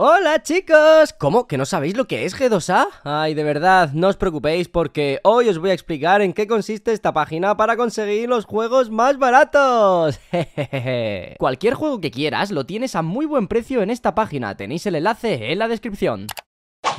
Hola chicos, ¿cómo que no sabéis lo que es G2A? Ay, de verdad, no os preocupéis porque hoy os voy a explicar en qué consiste esta página para conseguir los juegos más baratos. Jejeje. Cualquier juego que quieras lo tienes a muy buen precio en esta página, tenéis el enlace en la descripción.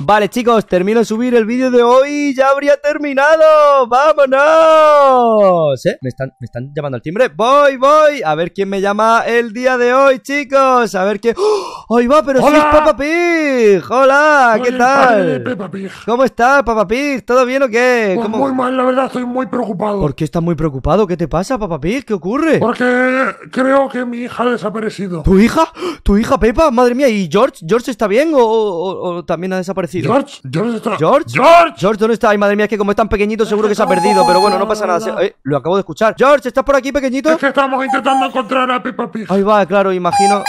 Vale, chicos, termino de subir el vídeo de hoy. ¡Ya habría terminado! ¡Vámonos! ¿Eh? ¿Me están, llamando al timbre? ¡Voy, voy! A ver quién me llama el día de hoy, chicos. A ver qué... ¡Oh! ¡Ay va! ¡Pero ¡Hola! sí es Papa Pig! ¡Hola! ¿Qué tal? Peppa Pig. ¿Cómo estás, Papa Pig? ¿Todo bien o qué? Pues muy mal, la verdad, estoy muy preocupado. ¿Por qué estás muy preocupado? ¿Qué te pasa, Papa Pig? ¿Qué ocurre? Porque creo que mi hija ha desaparecido. ¿Tu hija? ¿Tu hija, Pepa? Madre mía, ¿y George? ¿George está bien o, o también ha desaparecido? George, George está. George, George, George, ¿dónde está? Ay, madre mía, es que como es tan pequeñito, seguro que se ha perdido. Pero bueno, no pasa nada. eh, lo acabo de escuchar. George, ¿estás por aquí, pequeñito? Es que estamos intentando encontrar a Peppa Pig. Ahí va, claro, imagino.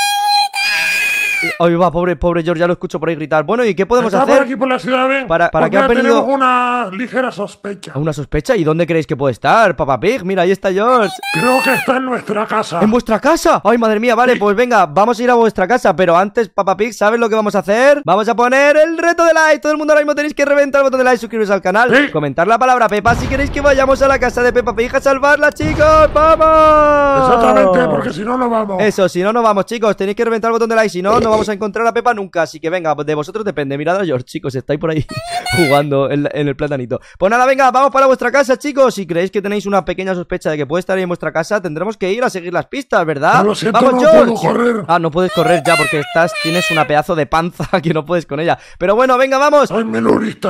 Ay, va, pobre, pobre George, ya lo escucho por ahí gritar. Bueno, ¿y qué podemos Está hacer? Por aquí por la ciudad, ¿eh? Para, para que ha tenido una ligera sospecha. ¿Una sospecha? ¿Y dónde creéis que puede estar, Papá Pig? Mira, ahí está George. Creo que está en nuestra casa. ¿En vuestra casa? Ay, madre mía, vale, pues venga, vamos a ir a vuestra casa. Pero antes, Papá Pig, ¿sabes lo que vamos a hacer? Vamos a poner el reto de like. Todo el mundo ahora mismo tenéis que reventar el botón de like, suscribiros al canal, comentar la palabra Pepa si queréis que vayamos a la casa de Pepa Pig a salvarla, chicos. ¡Vamos! Exactamente, porque si no, no vamos. Eso, si no, no vamos, chicos. Tenéis que reventar el botón de like, si no, no vamos a encontrar a Pepa nunca. Así que venga, de vosotros depende. Mirad a George, chicos, estáis por ahí jugando en, el platanito. Pues nada, venga, vamos para vuestra casa, chicos. Si creéis que tenéis una pequeña sospecha de que puede estar ahí en vuestra casa, tendremos que ir a seguir las pistas, ¿verdad? vamos, no George. Ah, no puedes correr ya porque estás, tienes una pedazo de panza que no puedes con ella. Pero bueno, venga, vamos.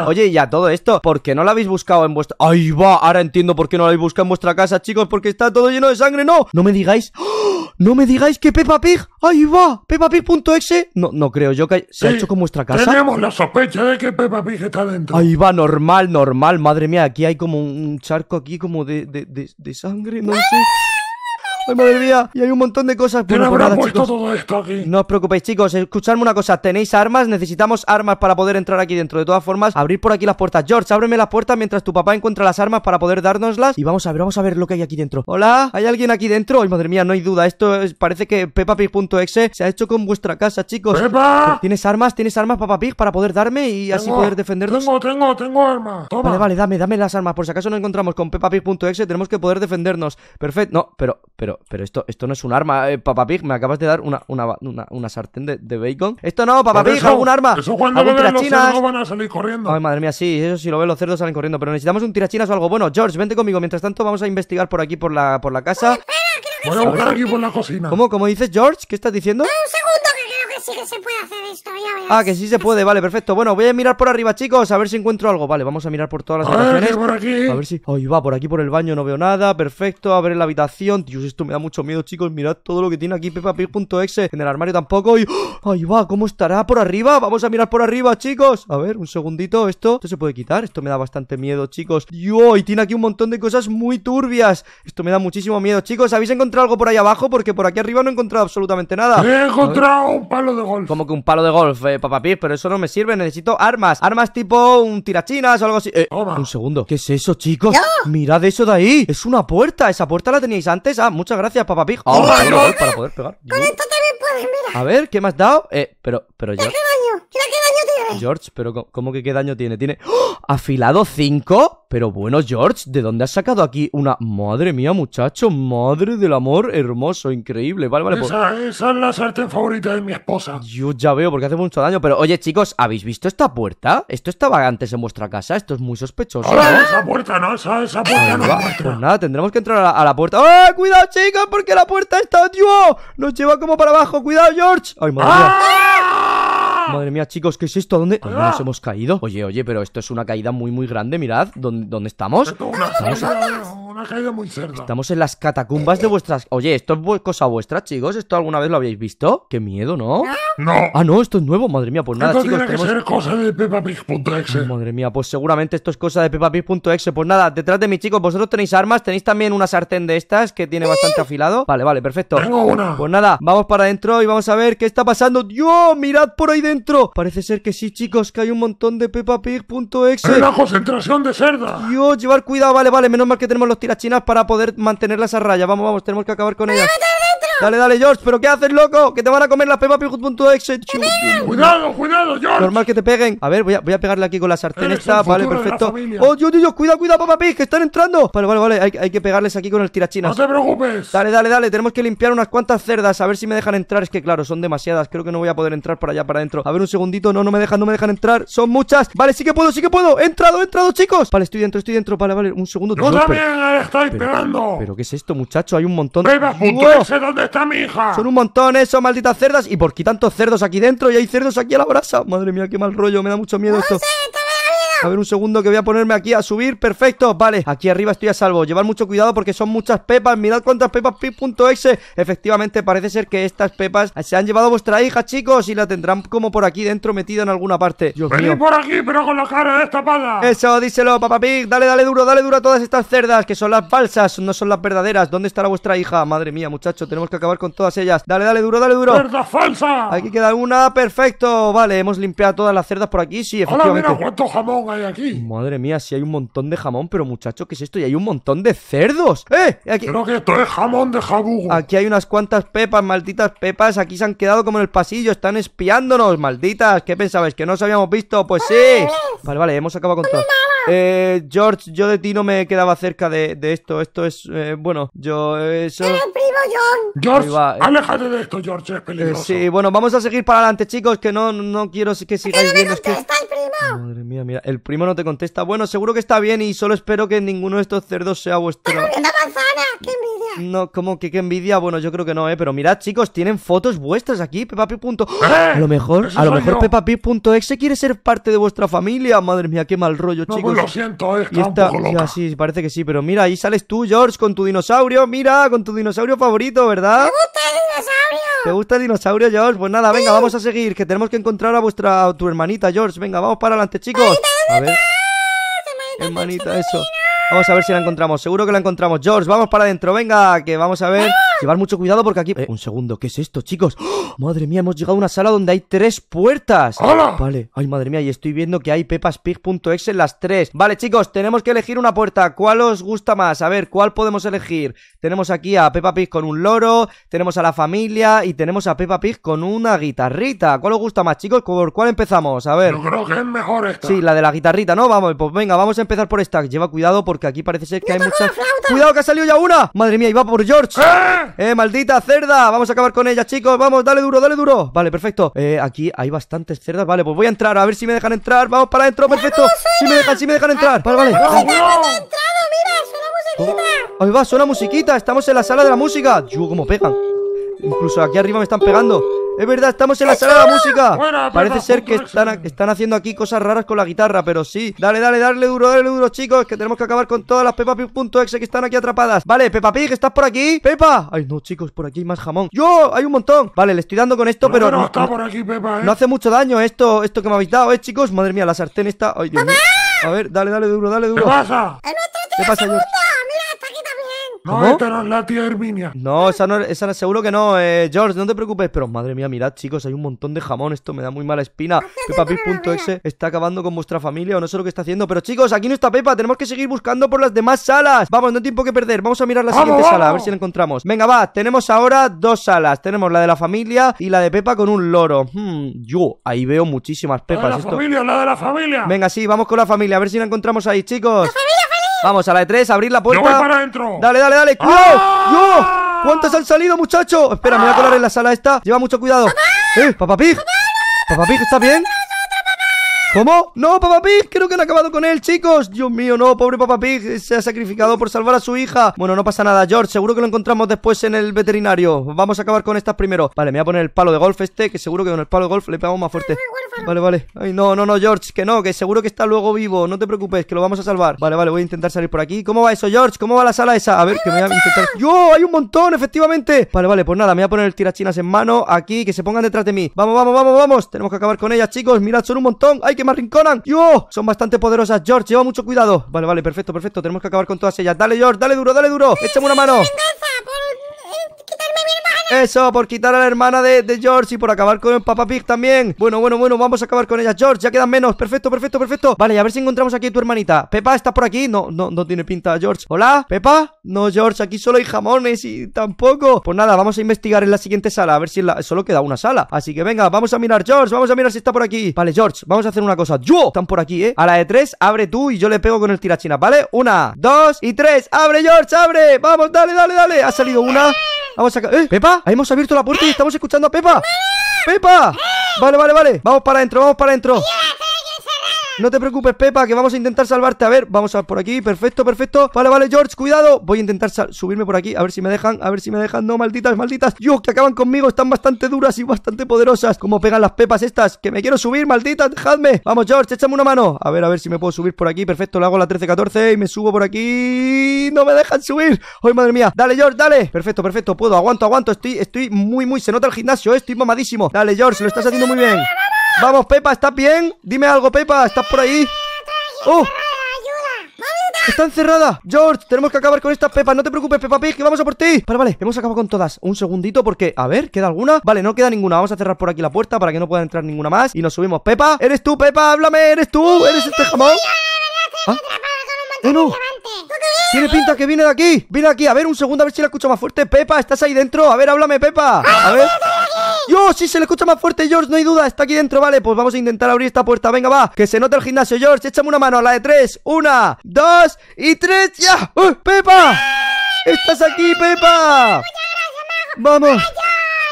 Oye, ya todo esto, ¿por qué no la habéis buscado en vuestra. Ahí va, ahora entiendo por qué no la habéis buscado en vuestra casa, chicos, porque está todo lleno de sangre. No, no me digáis. ¡Oh! No me digáis que Peppa Pig. Ahí va, peppapig.exe no, no creo yo que se ha hecho con nuestra casa. Tenemos la sospecha de que Peppa Pig está dentro. Ahí va, normal, normal. Madre mía, aquí hay como un charco aquí como de, de, de, de sangre, no ¡Ah! sé. Ay, madre mía, y hay un montón de cosas. pero todo esto aquí? No os preocupéis, chicos. Escuchadme una cosa. ¿Tenéis armas? Necesitamos armas para poder entrar aquí dentro. De todas formas, abrir por aquí las puertas. George, ábreme las puertas mientras tu papá encuentra las armas para poder dárnoslas. Y vamos a ver, vamos a ver lo que hay aquí dentro. Hola, ¿hay alguien aquí dentro? Ay, madre mía, no hay duda. Esto parece que Pepapi.exe se ha hecho con vuestra casa, chicos. ¡Pepa! ¿Tienes armas? ¿Tienes armas, papá Pig, para poder darme y así poder defendernos? Tengo, tengo, tengo armas. Vale, vale, dame, dame las armas. Por si acaso no encontramos con peppapig.exe, tenemos que poder defendernos. Perfecto. No, pero, pero pero, esto, esto no es un arma, eh, Papá Pig, me acabas de dar una, una, sartén de, bacon. Esto no, Papá Pig, algún arma. Eso cuando van corriendo. Ay, madre mía, sí, eso si lo ven los cerdos salen corriendo, pero necesitamos un tirachinas o algo. Bueno, George, vente conmigo, mientras tanto vamos a investigar por aquí, por la, por la casa. Voy a buscar aquí por la cocina. ¿Cómo? ¿Cómo dices, George? ¿Qué estás diciendo? Un segundo, sí que se puede hacer esto, ya Ah, que sí se puede, vale, perfecto. Bueno, voy a mirar por arriba, chicos, a ver si encuentro algo. Vale, vamos a mirar por todas las a habitaciones. A ver si. Ay, va, por aquí por el baño no veo nada. Perfecto, a ver la habitación. Dios, esto me da mucho miedo, chicos. Mirad todo lo que tiene aquí pepapig.exe. En el armario tampoco. Y... ¡oh! Ay, va, ¿cómo estará? ¿Por arriba? Vamos a mirar por arriba, chicos. A ver, un segundito. Esto, esto se puede quitar. Esto me da bastante miedo, chicos. Yo, y tiene aquí un montón de cosas muy turbias. Esto me da muchísimo miedo, chicos. ¿Habéis encontrado algo por ahí abajo? Porque por aquí arriba no he encontrado absolutamente nada. He encontrado un palo como que un palo de golf, eh, Pig pero eso no me sirve. Necesito armas. Armas tipo un tirachinas o algo así. Eh, un segundo. ¿Qué es eso, chicos? Mirad eso de ahí. Es una puerta. Esa puerta la teníais antes. Ah, muchas gracias, papá Pig para, poder pegar. puedes, mira. A ver, ¿qué me has dado? Eh, pero, pero ¿Qué daño? ¿Qué tiene? George, pero ¿cómo que qué daño tiene? Tiene. ¡oh! ¿Afilado 5? Pero bueno, George, ¿de dónde has sacado aquí una... Madre mía, muchacho, madre del amor, hermoso, increíble. Vale, vale. pues... esa es la sartén favorita de mi esposa. Yo ya veo, porque hace mucho daño. Pero oye, chicos, ¿habéis visto esta puerta? Esto estaba antes en vuestra casa, esto es muy sospechoso. ¿no? esa puerta no, esa, esa puerta no. pues nada, tendremos que entrar a la, puerta. ¡Ah, cuidado, chicos, porque la puerta está, tío! Nos lleva como para abajo, cuidado, George. ¡Ay, madre mía! ¡Ah! ¡Ah! Madre mía, chicos, ¿qué es esto? ¡Ah! dónde? nos hemos caído? Oye, oye, pero esto es una caída muy, muy grande, mirad. ¿Dónde, dónde estamos? una caída muy cerda. Estamos en las catacumbas de vuestras. Oye, ¿esto es cosa vuestra, chicos? ¿Esto alguna vez lo habéis visto? Qué miedo, ¿no? No. Ah, no, esto es nuevo. Madre mía, pues nada, esto Tiene que ser cosa de peppapig.exe. Madre mía, pues seguramente esto es cosa de peppapig.exe. Pues nada, detrás de mí, chicos, vosotros tenéis armas. Tenéis también una sartén de estas que tiene bastante afilado. Vale, vale, perfecto. Tengo una. Pues nada, vamos para adentro y vamos a ver qué está pasando. ¡Dios! ¡Mirad por ahí dentro! Parece ser que sí, chicos, que hay un montón de peppapig.exe. ¡Es la concentración de cerda! Dios, llevar cuidado. Vale, vale, menos mal que tenemos los tiras chinas para poder mantenerlas a raya. Vamos, vamos, tenemos que acabar con ellas. Dale, dale, George, ¿pero qué haces, loco? Que te van a comer las pepapigut.exe. Cuidado, cuidado, George. Normal que te peguen. A ver, voy a, voy a pegarle aquí con la sartén esta. Vale, perfecto. Oh, Dios, Dios, cuidado, cuidado, papá que están entrando. Vale, vale, vale. Hay, que pegarles aquí con el tirachinas. No te preocupes. Dale, dale, dale. Tenemos que limpiar unas cuantas cerdas. A ver si me dejan entrar. Es que, claro, son demasiadas. Creo que no voy a poder entrar para allá, para adentro. A ver, un segundito. No, no me dejan, no me dejan entrar. Son muchas. Vale, sí que puedo, sí que puedo. entrado, entrado, chicos. Vale, estoy dentro, estoy dentro. Vale, vale. Un segundo. no, también pero, estáis pegando. Pero, ¿qué es esto, muchacho? Hay un montón de. Son un montón esos, malditas cerdas. ¿Y por qué tantos cerdos aquí dentro? Y hay cerdos aquí a la brasa. Madre mía, qué mal rollo, me da mucho miedo esto. A ver, un segundo que voy a ponerme aquí a subir. Perfecto, vale. Aquí arriba estoy a salvo. Llevar mucho cuidado porque son muchas pepas. Mirad cuántas pepas pip.exe. Efectivamente, parece ser que estas pepas se han llevado a vuestra hija, chicos. Y la tendrán como por aquí dentro metida en alguna parte. Dios por aquí, pero con la cara destapada. Eso, díselo, papá Pig. Dale, dale duro, dale duro a todas estas cerdas que son las falsas, no son las verdaderas. ¿Dónde estará vuestra hija? Madre mía, muchacho, tenemos que acabar con todas ellas. Dale, dale duro, dale duro. ¡Cerda falsa! Aquí queda una, perfecto. Vale, hemos limpiado todas las cerdas por aquí, sí, efectivamente. Hola, mira, jamón Madre mía, si hay un montón de jamón, pero muchachos, ¿qué es esto? Y hay un montón de cerdos. ¡Eh! Aquí... Creo que esto es jamón de jabugo. Aquí hay unas cuantas pepas, malditas pepas. Aquí se han quedado como en el pasillo, están espiándonos, malditas. ¿Qué pensabais? ¿Que no os habíamos visto? Pues sí. Vale, vale, hemos acabado con todo. Eh, George, yo de ti no me quedaba cerca de, esto. Esto es, eh, bueno, yo eso... primo John. George, va, eh. de esto, George, es eh, peligroso. sí, bueno, vamos a seguir para adelante, chicos, que no, no quiero que sigáis viendo... Madre mía, mira, el primo no te contesta. Bueno, seguro que está bien y solo espero que ninguno de estos cerdos sea vuestro. manzana! ¡Qué envidia! No, ¿cómo que qué envidia? Bueno, yo creo que no, ¿eh? Pero mirad, chicos, tienen fotos vuestras aquí, pig ¡Eh! A lo mejor, a lo mejor se quiere ser parte de vuestra familia. Madre mía, qué mal rollo, pues chicos. lo siento, es eh, está, sí, parece que sí, pero mira, ahí sales tú, George, con tu dinosaurio. Mira, con tu dinosaurio favorito, ¿verdad? Me gusta el dinosaurio. ¿Te gusta el dinosaurio, George? Pues nada, venga, vamos a seguir, que tenemos que encontrar a vuestra tu hermanita, George. Venga, vamos para adelante, chicos. Hermanita, eso. Vamos a ver si la encontramos. Seguro que la encontramos. George, vamos para adentro. Venga, que vamos a ver. Llevar mucho cuidado porque aquí... Eh. un segundo, ¿qué es esto, chicos? ¡Oh! Madre mía, hemos llegado a una sala donde hay tres puertas. ¡Hola! Vale, ay, madre mía, y estoy viendo que hay pepaspig.exe en las tres. Vale, chicos, tenemos que elegir una puerta. ¿Cuál os gusta más? A ver, ¿cuál podemos elegir? Tenemos aquí a Peppa Pig con un loro, tenemos a la familia y tenemos a Peppa Pig con una guitarrita. ¿Cuál os gusta más, chicos? ¿Por cuál empezamos? A ver. Yo creo que es mejor esta. Sí, la de la guitarrita, ¿no? Vamos, pues venga, vamos a empezar por esta. Lleva cuidado porque aquí parece ser que hay muchas... ¡Cuidado que ha salido ya una! Madre mía, y va por George. ¡Eh! Eh, maldita cerda. Vamos a acabar con ella, chicos. Vamos, dale duro, dale duro. Vale, perfecto. Eh, aquí hay bastantes cerdas. Vale, pues voy a entrar. A ver si me dejan entrar. Vamos para adentro, perfecto. Si me dejan, si me dejan entrar. Vale, vale. no! Oh. Ahí va, suena musiquita. Estamos en la sala de la música. Yo, cómo pegan. Incluso aquí arriba me están pegando. Es verdad, estamos en la sala de música. Parece ser que están, haciendo aquí cosas raras con la guitarra, pero sí. Dale, dale, dale duro, dale duro, chicos. Que tenemos que acabar con todas las Pig.exe que están aquí atrapadas. Vale, Peppa Pig, ¿estás por aquí? ¡Pepa! Ay, no, chicos, por aquí hay más jamón. ¡Yo! Hay un montón. Vale, le estoy dando con esto, pero. pero no, está por aquí, Peppa, ¿eh? no hace mucho daño esto, esto que me habéis dado, ¿eh, chicos? Madre mía, la sartén está. Ay, A ver, dale, dale duro, dale duro. ¿Qué pasa? ¿Qué pasa, ¡Mira! No, no es la No, esa no, seguro que no, eh, George, no te preocupes. Pero madre mía, mirad, chicos, hay un montón de jamón. Esto me da muy mala espina. PeppaPig.exe está acabando con vuestra familia o no sé lo que está haciendo. Pero chicos, aquí no está Pepa. Tenemos que seguir buscando por las demás salas. Vamos, no hay tiempo que perder. Vamos a mirar la siguiente sala, a ver si la encontramos. Venga, va, tenemos ahora dos salas. Tenemos la de la familia y la de Pepa con un loro. Hmm, yo ahí veo muchísimas Pepas. La la familia, la de la familia. Venga, sí, vamos con la familia, a ver si la encontramos ahí, chicos. Vamos a la de tres, abrir la puerta. para adentro. Dale, dale, dale. ¡Cuidado! ¡Ah! ¿Cuántos han salido, muchachos? Espera, me voy a colar en la sala esta. Lleva mucho cuidado. ¡Eh, papá Pig! ¿Papá Pig está bien? ¿Cómo? No, Papá Pig, creo que han acabado con él, chicos. Dios mío, no, pobre Papá Pig, se ha sacrificado por salvar a su hija. Bueno, no pasa nada, George, seguro que lo encontramos después en el veterinario. Vamos a acabar con estas primero. Vale, me voy a poner el palo de golf este, que seguro que con el palo de golf le pegamos más fuerte. Vale, vale. Ay, no, no, no, George, que no, que seguro que está luego vivo. No te preocupes, que lo vamos a salvar. Vale, vale, voy a intentar salir por aquí. ¿Cómo va eso, George? ¿Cómo va la sala esa? A ver, que me voy a intentar. ¡Yo! ¡Hay un montón, efectivamente! Vale, vale, pues nada, me voy a poner el tirachinas en mano aquí, que se pongan detrás de mí. Vamos, vamos, vamos, vamos. Tenemos que acabar con ellas, chicos. Mirad, son un montón. ¡Ay, que me arrinconan ¡Yo! Oh, son bastante poderosas, George, lleva mucho cuidado Vale, vale, perfecto, perfecto Tenemos que acabar con todas ellas Dale, George, dale duro, dale duro Échame una mano eso, por quitar a la hermana de, George y por acabar con el papá Pig también. Bueno, bueno, bueno, vamos a acabar con ella. George, ya quedan menos. Perfecto, perfecto, perfecto. Vale, a ver si encontramos aquí a tu hermanita. Pepa, está por aquí? No, no, no tiene pinta, George. ¿Hola? ¿Pepa? No, George, aquí solo hay jamones y tampoco. Pues nada, vamos a investigar en la siguiente sala. A ver si solo queda una sala. Así que venga, vamos a mirar, George. Vamos a mirar si está por aquí. Vale, George, vamos a hacer una cosa. ¡Yo! Están por aquí, ¿eh? A la de tres, abre tú y yo le pego con el tirachina, ¿vale? Una, dos y tres. ¡Abre, George! ¡Abre! ¡Vamos! ¡Dale, dale, dale! Ha salido una. Vamos a... ¡Eh! ¡Pepa! ¡Hemos abierto la puerta y estamos escuchando a Pepa! ¡Pepa! Vale, vale, vale. Vamos para adentro, vamos para adentro. No te preocupes, Pepa, que vamos a intentar salvarte. A ver, vamos a por aquí. Perfecto, perfecto. Vale, vale, George, cuidado. Voy a intentar subirme por aquí. A ver si me dejan. A ver si me dejan. No, malditas, malditas. Yo, que acaban conmigo. Están bastante duras y bastante poderosas. Como pegan las pepas estas. Que me quiero subir, malditas. Dejadme. Vamos, George, échame una mano. A ver, a ver si me puedo subir por aquí. Perfecto, le hago la 13-14 y me subo por aquí. No me dejan subir. ¡Ay, madre mía! Dale, George, dale. Perfecto, perfecto. Puedo. Aguanto, aguanto. Estoy, estoy muy, muy. Se nota el gimnasio, eh. Estoy mamadísimo. Dale, George, lo estás haciendo muy bien. Vamos, Pepa, ¿estás bien? Dime algo, Pepa, ¿estás por ahí? ¡Oh! ¡Está encerrada! George, tenemos que acabar con estas Pepa! No te preocupes, Pepa Pig, que vamos a por ti. Vale, vale, hemos acabado con todas. Un segundito porque, a ver, ¿queda alguna? Vale, no queda ninguna. Vamos a cerrar por aquí la puerta para que no pueda entrar ninguna más. Y nos subimos. Pepa, ¿eres tú, Pepa? Háblame, ¿eres tú? ¿Eres este jamón? no! Tiene pinta que viene de aquí. Viene aquí. A ver, un segundo, a ver si la escucho más fuerte. Pepa, ¿estás ahí dentro? A ver, háblame, Pepa. A ver. ¡Yo! Sí, se le escucha más fuerte, George, no hay duda. Está aquí dentro, vale. Pues vamos a intentar abrir esta puerta. Venga, va. Que se note el gimnasio, George. Échame una mano. A la de tres. Una, dos y tres. ¡Ya! ¡Pepa! ¡Estás aquí, Pepa! ¡Vamos!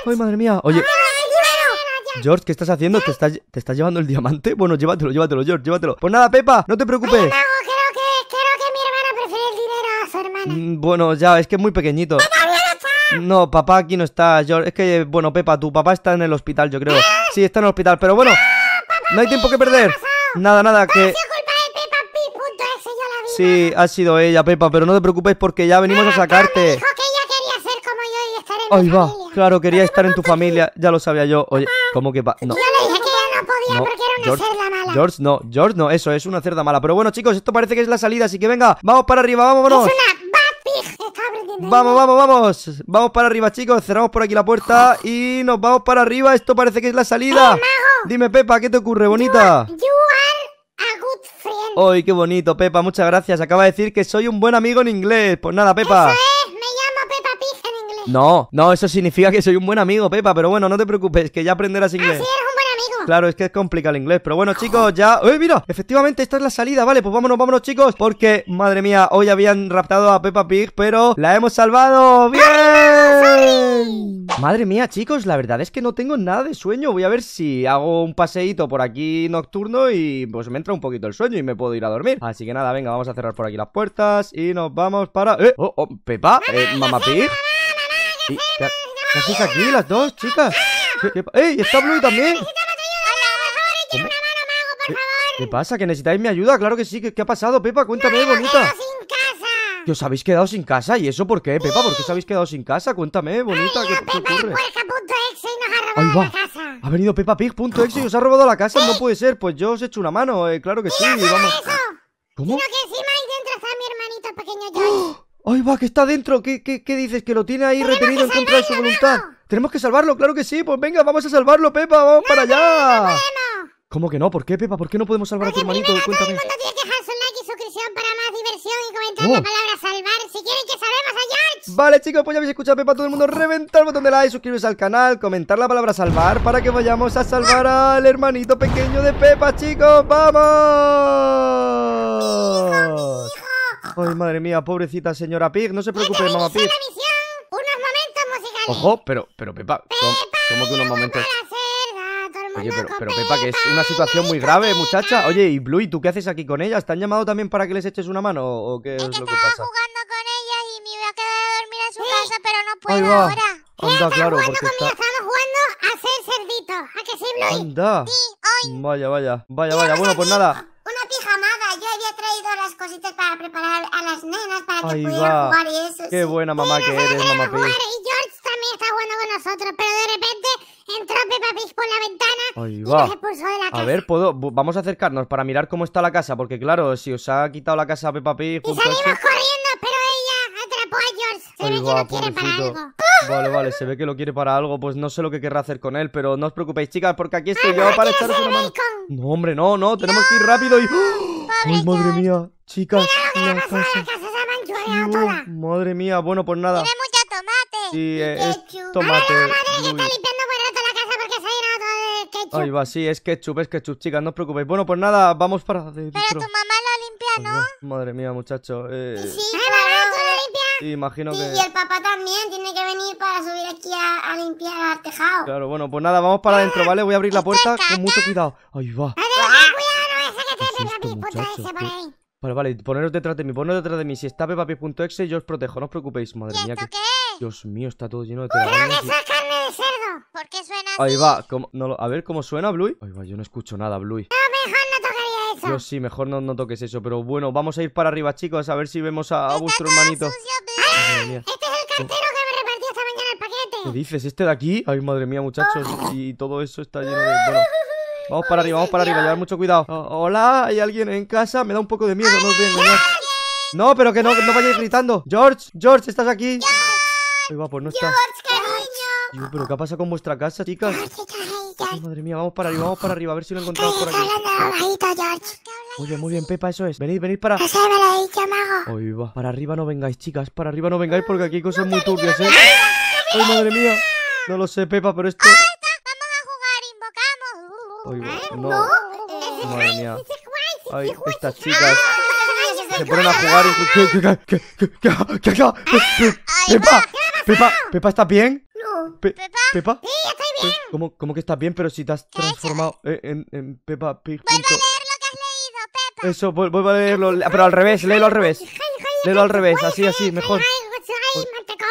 ¡Ay, madre mía! Oye. George, ¿qué estás haciendo? ¿Te estás, ¿Te estás llevando el diamante? Bueno, llévatelo, llévatelo, George, llévatelo. Pues nada, Pepa, no te preocupes. Bueno, ya, es que es muy pequeñito. No, papá aquí no está, George. Es que, bueno, Pepa, tu papá está en el hospital, yo creo. Sí, está en el hospital, pero bueno, no hay tiempo que perder. Nada, nada, que... Sí, ha sido ella, Pepa, pero no te preocupes porque ya venimos a ah, sacarte. Ay, va, claro, quería estar en tu familia, ya lo sabía yo. Oye, ¿cómo que va? No. No, George, mala. George no, George no, eso es una cerda mala. Pero bueno, chicos, esto parece que es la salida, así que venga, vamos para arriba, vámonos. Vamos, vamos, vamos. Vamos para arriba, chicos. Cerramos por aquí la puerta y nos vamos para arriba. Esto parece que es la salida. Dime, Pepa, ¿qué te ocurre, bonita? You are, a good friend. ¡Ay, qué bonito, Pepa! Muchas gracias. Acaba de decir que soy un buen amigo en inglés. Pues nada, Pepa. Eso es, me llamo Pepa Piz en inglés. No, no, eso significa que soy un buen amigo, Pepa. Pero bueno, no te preocupes, que ya aprenderás inglés. Así es, Claro, es que es complicado el inglés. Pero bueno, chicos, ya. ¡Eh, mira! Efectivamente, esta es la salida. Vale, pues vámonos, vámonos, chicos. Porque, madre mía, hoy habían raptado a Peppa Pig, pero la hemos salvado. ¡Bien! Madre mía, chicos, la verdad es que no tengo nada de sueño. Voy a ver si hago un paseíto por aquí nocturno y pues me entra un poquito el sueño y me puedo ir a dormir. Así que nada, venga, vamos a cerrar por aquí las puertas y nos vamos para. ¡Eh! ¡Oh, oh! ¡Pepa! Eh, oh oh pepa mamá Pig! ¿Qué, haces aquí las dos, chicas? ¿Qué, ¿Está Blue también? una mano, mago, por favor! ¿Qué pasa? ¿Que necesitáis mi ayuda? Claro que sí. ¿Qué, ha pasado, Pepa? Cuéntame, bonita. sin casa! ¿Que os habéis quedado sin casa? ¿Y eso por qué, Pepa? ¿Por qué os habéis quedado sin casa? Cuéntame, bonita. ¿Qué, Pepa ¿qué nos ha robado la casa. Ha venido PeppaPig.exe y os ha robado la casa. No puede ser. Pues yo os he hecho una mano. Eh, claro que sí. Vamos. eso, ¿Cómo? sino que encima ahí dentro está mi hermanito pequeño ¡Oh! Johnny. ¡Ay, va! Que está dentro. ¿Qué, qué, dices? ¿Que lo tiene ahí retenido en contra de su voluntad? Tenemos que salvarlo, claro que sí. Pues venga, vamos a salvarlo, Pepa. Vamos para allá. ¿Cómo que no? ¿Por qué, Pepa? ¿Por qué no podemos salvar a tu hermanito? Primero, Cuéntame. Todo el mundo tiene que dejar su like y suscripción para más diversión y comentar oh. la palabra salvar si quieren que salvemos a George. Vale, chicos, pues ya habéis escuchado a Pepa. Todo el mundo oh. reventar el botón de like, suscribiros al canal, comentar la palabra salvar para que vayamos a salvar oh. al hermanito pequeño de Pepa, chicos. ¡Vamos! hijo, hijo. Ay, madre mía, pobrecita señora Pig. No se preocupe, mamá Pig. unos momentos musicales. Ojo, pero, pero Pepa, Pepa ¿cómo, que unos momentos? Para hacer Oye, pero, pero Pepa, que es una situación muy grave, muchacha. Oye, y Blue, ¿y tú qué haces aquí con ellas? ¿Te han llamado también para que les eches una mano o qué es, que lo que pasa? jugando con ellas y me iba a quedar a dormir en su ¡Eh! casa, pero no puedo ahora. Anda, jugando conmigo, jugando a ser cerdito. ¿A que sí, Blue? Sí, hoy. Vaya, vaya. Vaya, vaya. Bueno, pues nada. Una pijamada. Yo había traído las cositas para preparar a las nenas para que pudieran jugar y eso. Qué buena mamá que eres, mamá Y George también está jugando con nosotros, pero de repente entró Peppa Pig por la ventana Ahí va. y la casa. A ver, puedo, vamos a acercarnos para mirar cómo está la casa, porque claro, si os ha quitado la casa Peppa Pig... Y salimos corriendo, pero ella atrapó a George. Se ve que lo quiere para algo. Vale, vale, se ve que lo quiere para algo, pues no sé lo que querrá hacer con él, pero no os preocupéis, chicas, porque aquí estoy yo para echaros una mano. No, hombre, no, no, tenemos que ir rápido y... ¡Oh! ¡Ay, madre mía! Chicas, Mira lo que la, casa. se ha toda. Madre mía, bueno, pues nada. Tiene mucho tomate. Sí, eh, es, tomate. Ahora madre, que está Ahí va, sí, es ketchup, es ketchup, chicas, no os preocupéis. Bueno, pues nada, vamos para adentro. Pero tu mamá lo limpia, ¿no? madre mía, muchacho. Eh... Sí, claro. tú lo limpias. Ah, imagino que... Y el papá también tiene que venir para subir aquí a, limpiar el tejado. Claro, bueno, pues nada, vamos para adentro, ¿vale? Voy a abrir la puerta con mucho cuidado. Ahí va. Vale, vale, poneros detrás de mí, poneros detrás de mí. Si está pepapi.exe, yo os protejo, no os preocupéis, madre mía. Dios mío, está todo lleno de cerdo. ¿Por qué suena así? Ahí va. a ver cómo suena, Bluey. Ahí va, yo no escucho nada, Bluey. No, mejor no tocaría eso. Yo sí, mejor no, toques eso. Pero bueno, vamos a ir para arriba, chicos, a ver si vemos a, vuestro hermanito. este es el cartero que me repartió esta mañana el paquete. ¿Qué dices? ¿Este de aquí? Ay, madre mía, muchachos. Y todo eso está lleno de... Vamos para arriba, vamos para arriba, llevar mucho cuidado. Oh, hola, ¿hay alguien en casa? Me da un poco de miedo, no No, pero que no, no vayáis gritando. George, George, ¿estás aquí? Pues pero ¿qué pasa con vuestra casa, chicas? madre mía, vamos para arriba, vamos para arriba, a ver si lo encontramos por aquí. Muy bien, muy bien, Pepa, eso es. Venid, venid para. Para arriba no vengáis, chicas. Para arriba no vengáis porque aquí hay cosas muy turbias, ¿eh? Ay, madre mía. No lo sé, Pepa, pero esto. Ay, Ay, estas chicas. Se ponen a jugar y. ¿Qué, qué, qué, qué, Pepa, Pepa, Pepa, ¿estás bien? ¿Pepa? Sí, estoy pues, bien. ¿Cómo, que estás bien? Pero si te has transformado eh, en, en, Peppa Pig. Vuelvo a leer lo que has leído, Pepa. Eso, vuelvo a leerlo. Pero al revés, léelo al revés. Léelo al revés, así, así, mejor.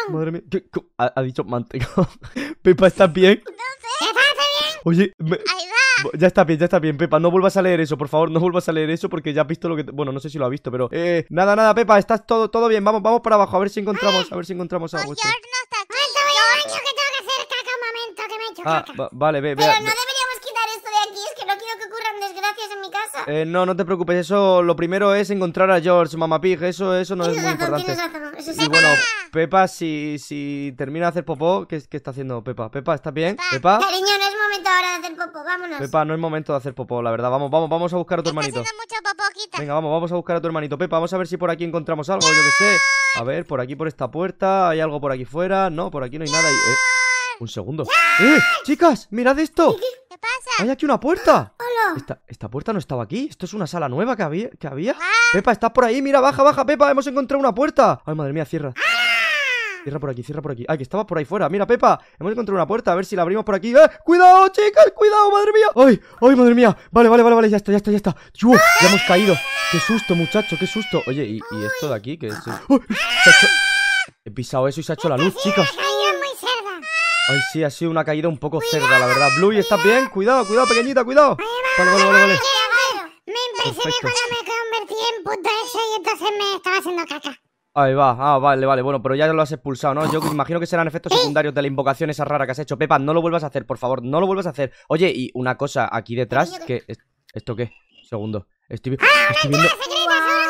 Madre mía, ¿Qué, Ha, dicho mantecón. Pepa, ¿estás bien? No sé. ¿Estás bien? Oye, Ahí va. ya está bien, ya está bien, Pepa. No vuelvas a leer eso, por favor, no vuelvas a leer eso porque ya has visto lo que. Bueno, no sé si lo has visto, pero. Eh, nada, nada, Pepa, estás todo, todo bien. Vamos, vamos para abajo, a ver si encontramos, ah, a ver si encontramos pues algo. Pues no está ah, vale, ve, ve. Pero no deberíamos quitar esto de aquí, es que no quiero que ocurran desgracias en mi casa. Eh, no, no te preocupes, eso lo primero es encontrar a George, mamá Pig, eso, eso no es muy importante. Tienes razón, sí. Y bueno, Pepa, si, si termina de hacer popó, ¿qué, está haciendo Pepa? Pepa, ¿estás bien? Pepa. Cariño, no es momento ahora de hacer popó, vámonos. Pepa, no es momento de hacer popó, la verdad. Vamos, vamos, vamos a buscar a tu hermanito. Mucho Venga, vamos, vamos a buscar a tu hermanito. Pepa, vamos a ver si por aquí encontramos algo, yo que sé. A ver, por aquí, por esta puerta, hay algo por aquí fuera. No, por aquí no hay nada. Y, eh. Un segundo. ¡Eh! ¡Chicas! ¡Mirad esto! ¿Qué pasa? ¡Hay aquí una puerta! Hola. Esta, puerta no estaba aquí. Esto es una sala nueva que había. Que había. ¡Ah! Pepa, estás por ahí. Mira, baja, baja, Pepa. Hemos encontrado una puerta. Ay, madre mía, cierra. ¡Ah! Cierra por aquí, cierra por aquí. Ay, que estaba por ahí fuera. Mira, Pepa. Hemos encontrado una puerta. A ver si la abrimos por aquí. ¡Eh! ¡Cuidado, chicas! ¡Cuidado, madre mía! ¡Ay! ¡Ay, madre mía! Vale, vale, vale, vale. Ya está, ya está, ya está. Ya hemos caído. ¡Qué susto, muchacho! ¡Qué susto! Oye, ¿y, esto de aquí? ¿Qué es? ¡Ah! He pisado eso y se ha hecho la luz, chicas. Ay, sí, ha sido una caída un poco cerda, la verdad. Bluey, ¿estás bien? Cuidado, cuidado, pequeñita, cuidado. Vale, vale, vale, Me me convertí en y entonces me estaba haciendo caca. Ahí va, ah, vale, vale, bueno, pero ya lo has expulsado, ¿no? Yo imagino que serán efectos secundarios de la invocación esa rara que has hecho. Pepa, no lo vuelvas a hacer, por favor, no lo vuelvas a hacer. Oye, y una cosa, aquí detrás, que... ¿Esto qué? Segundo. Estoy, ah, viendo...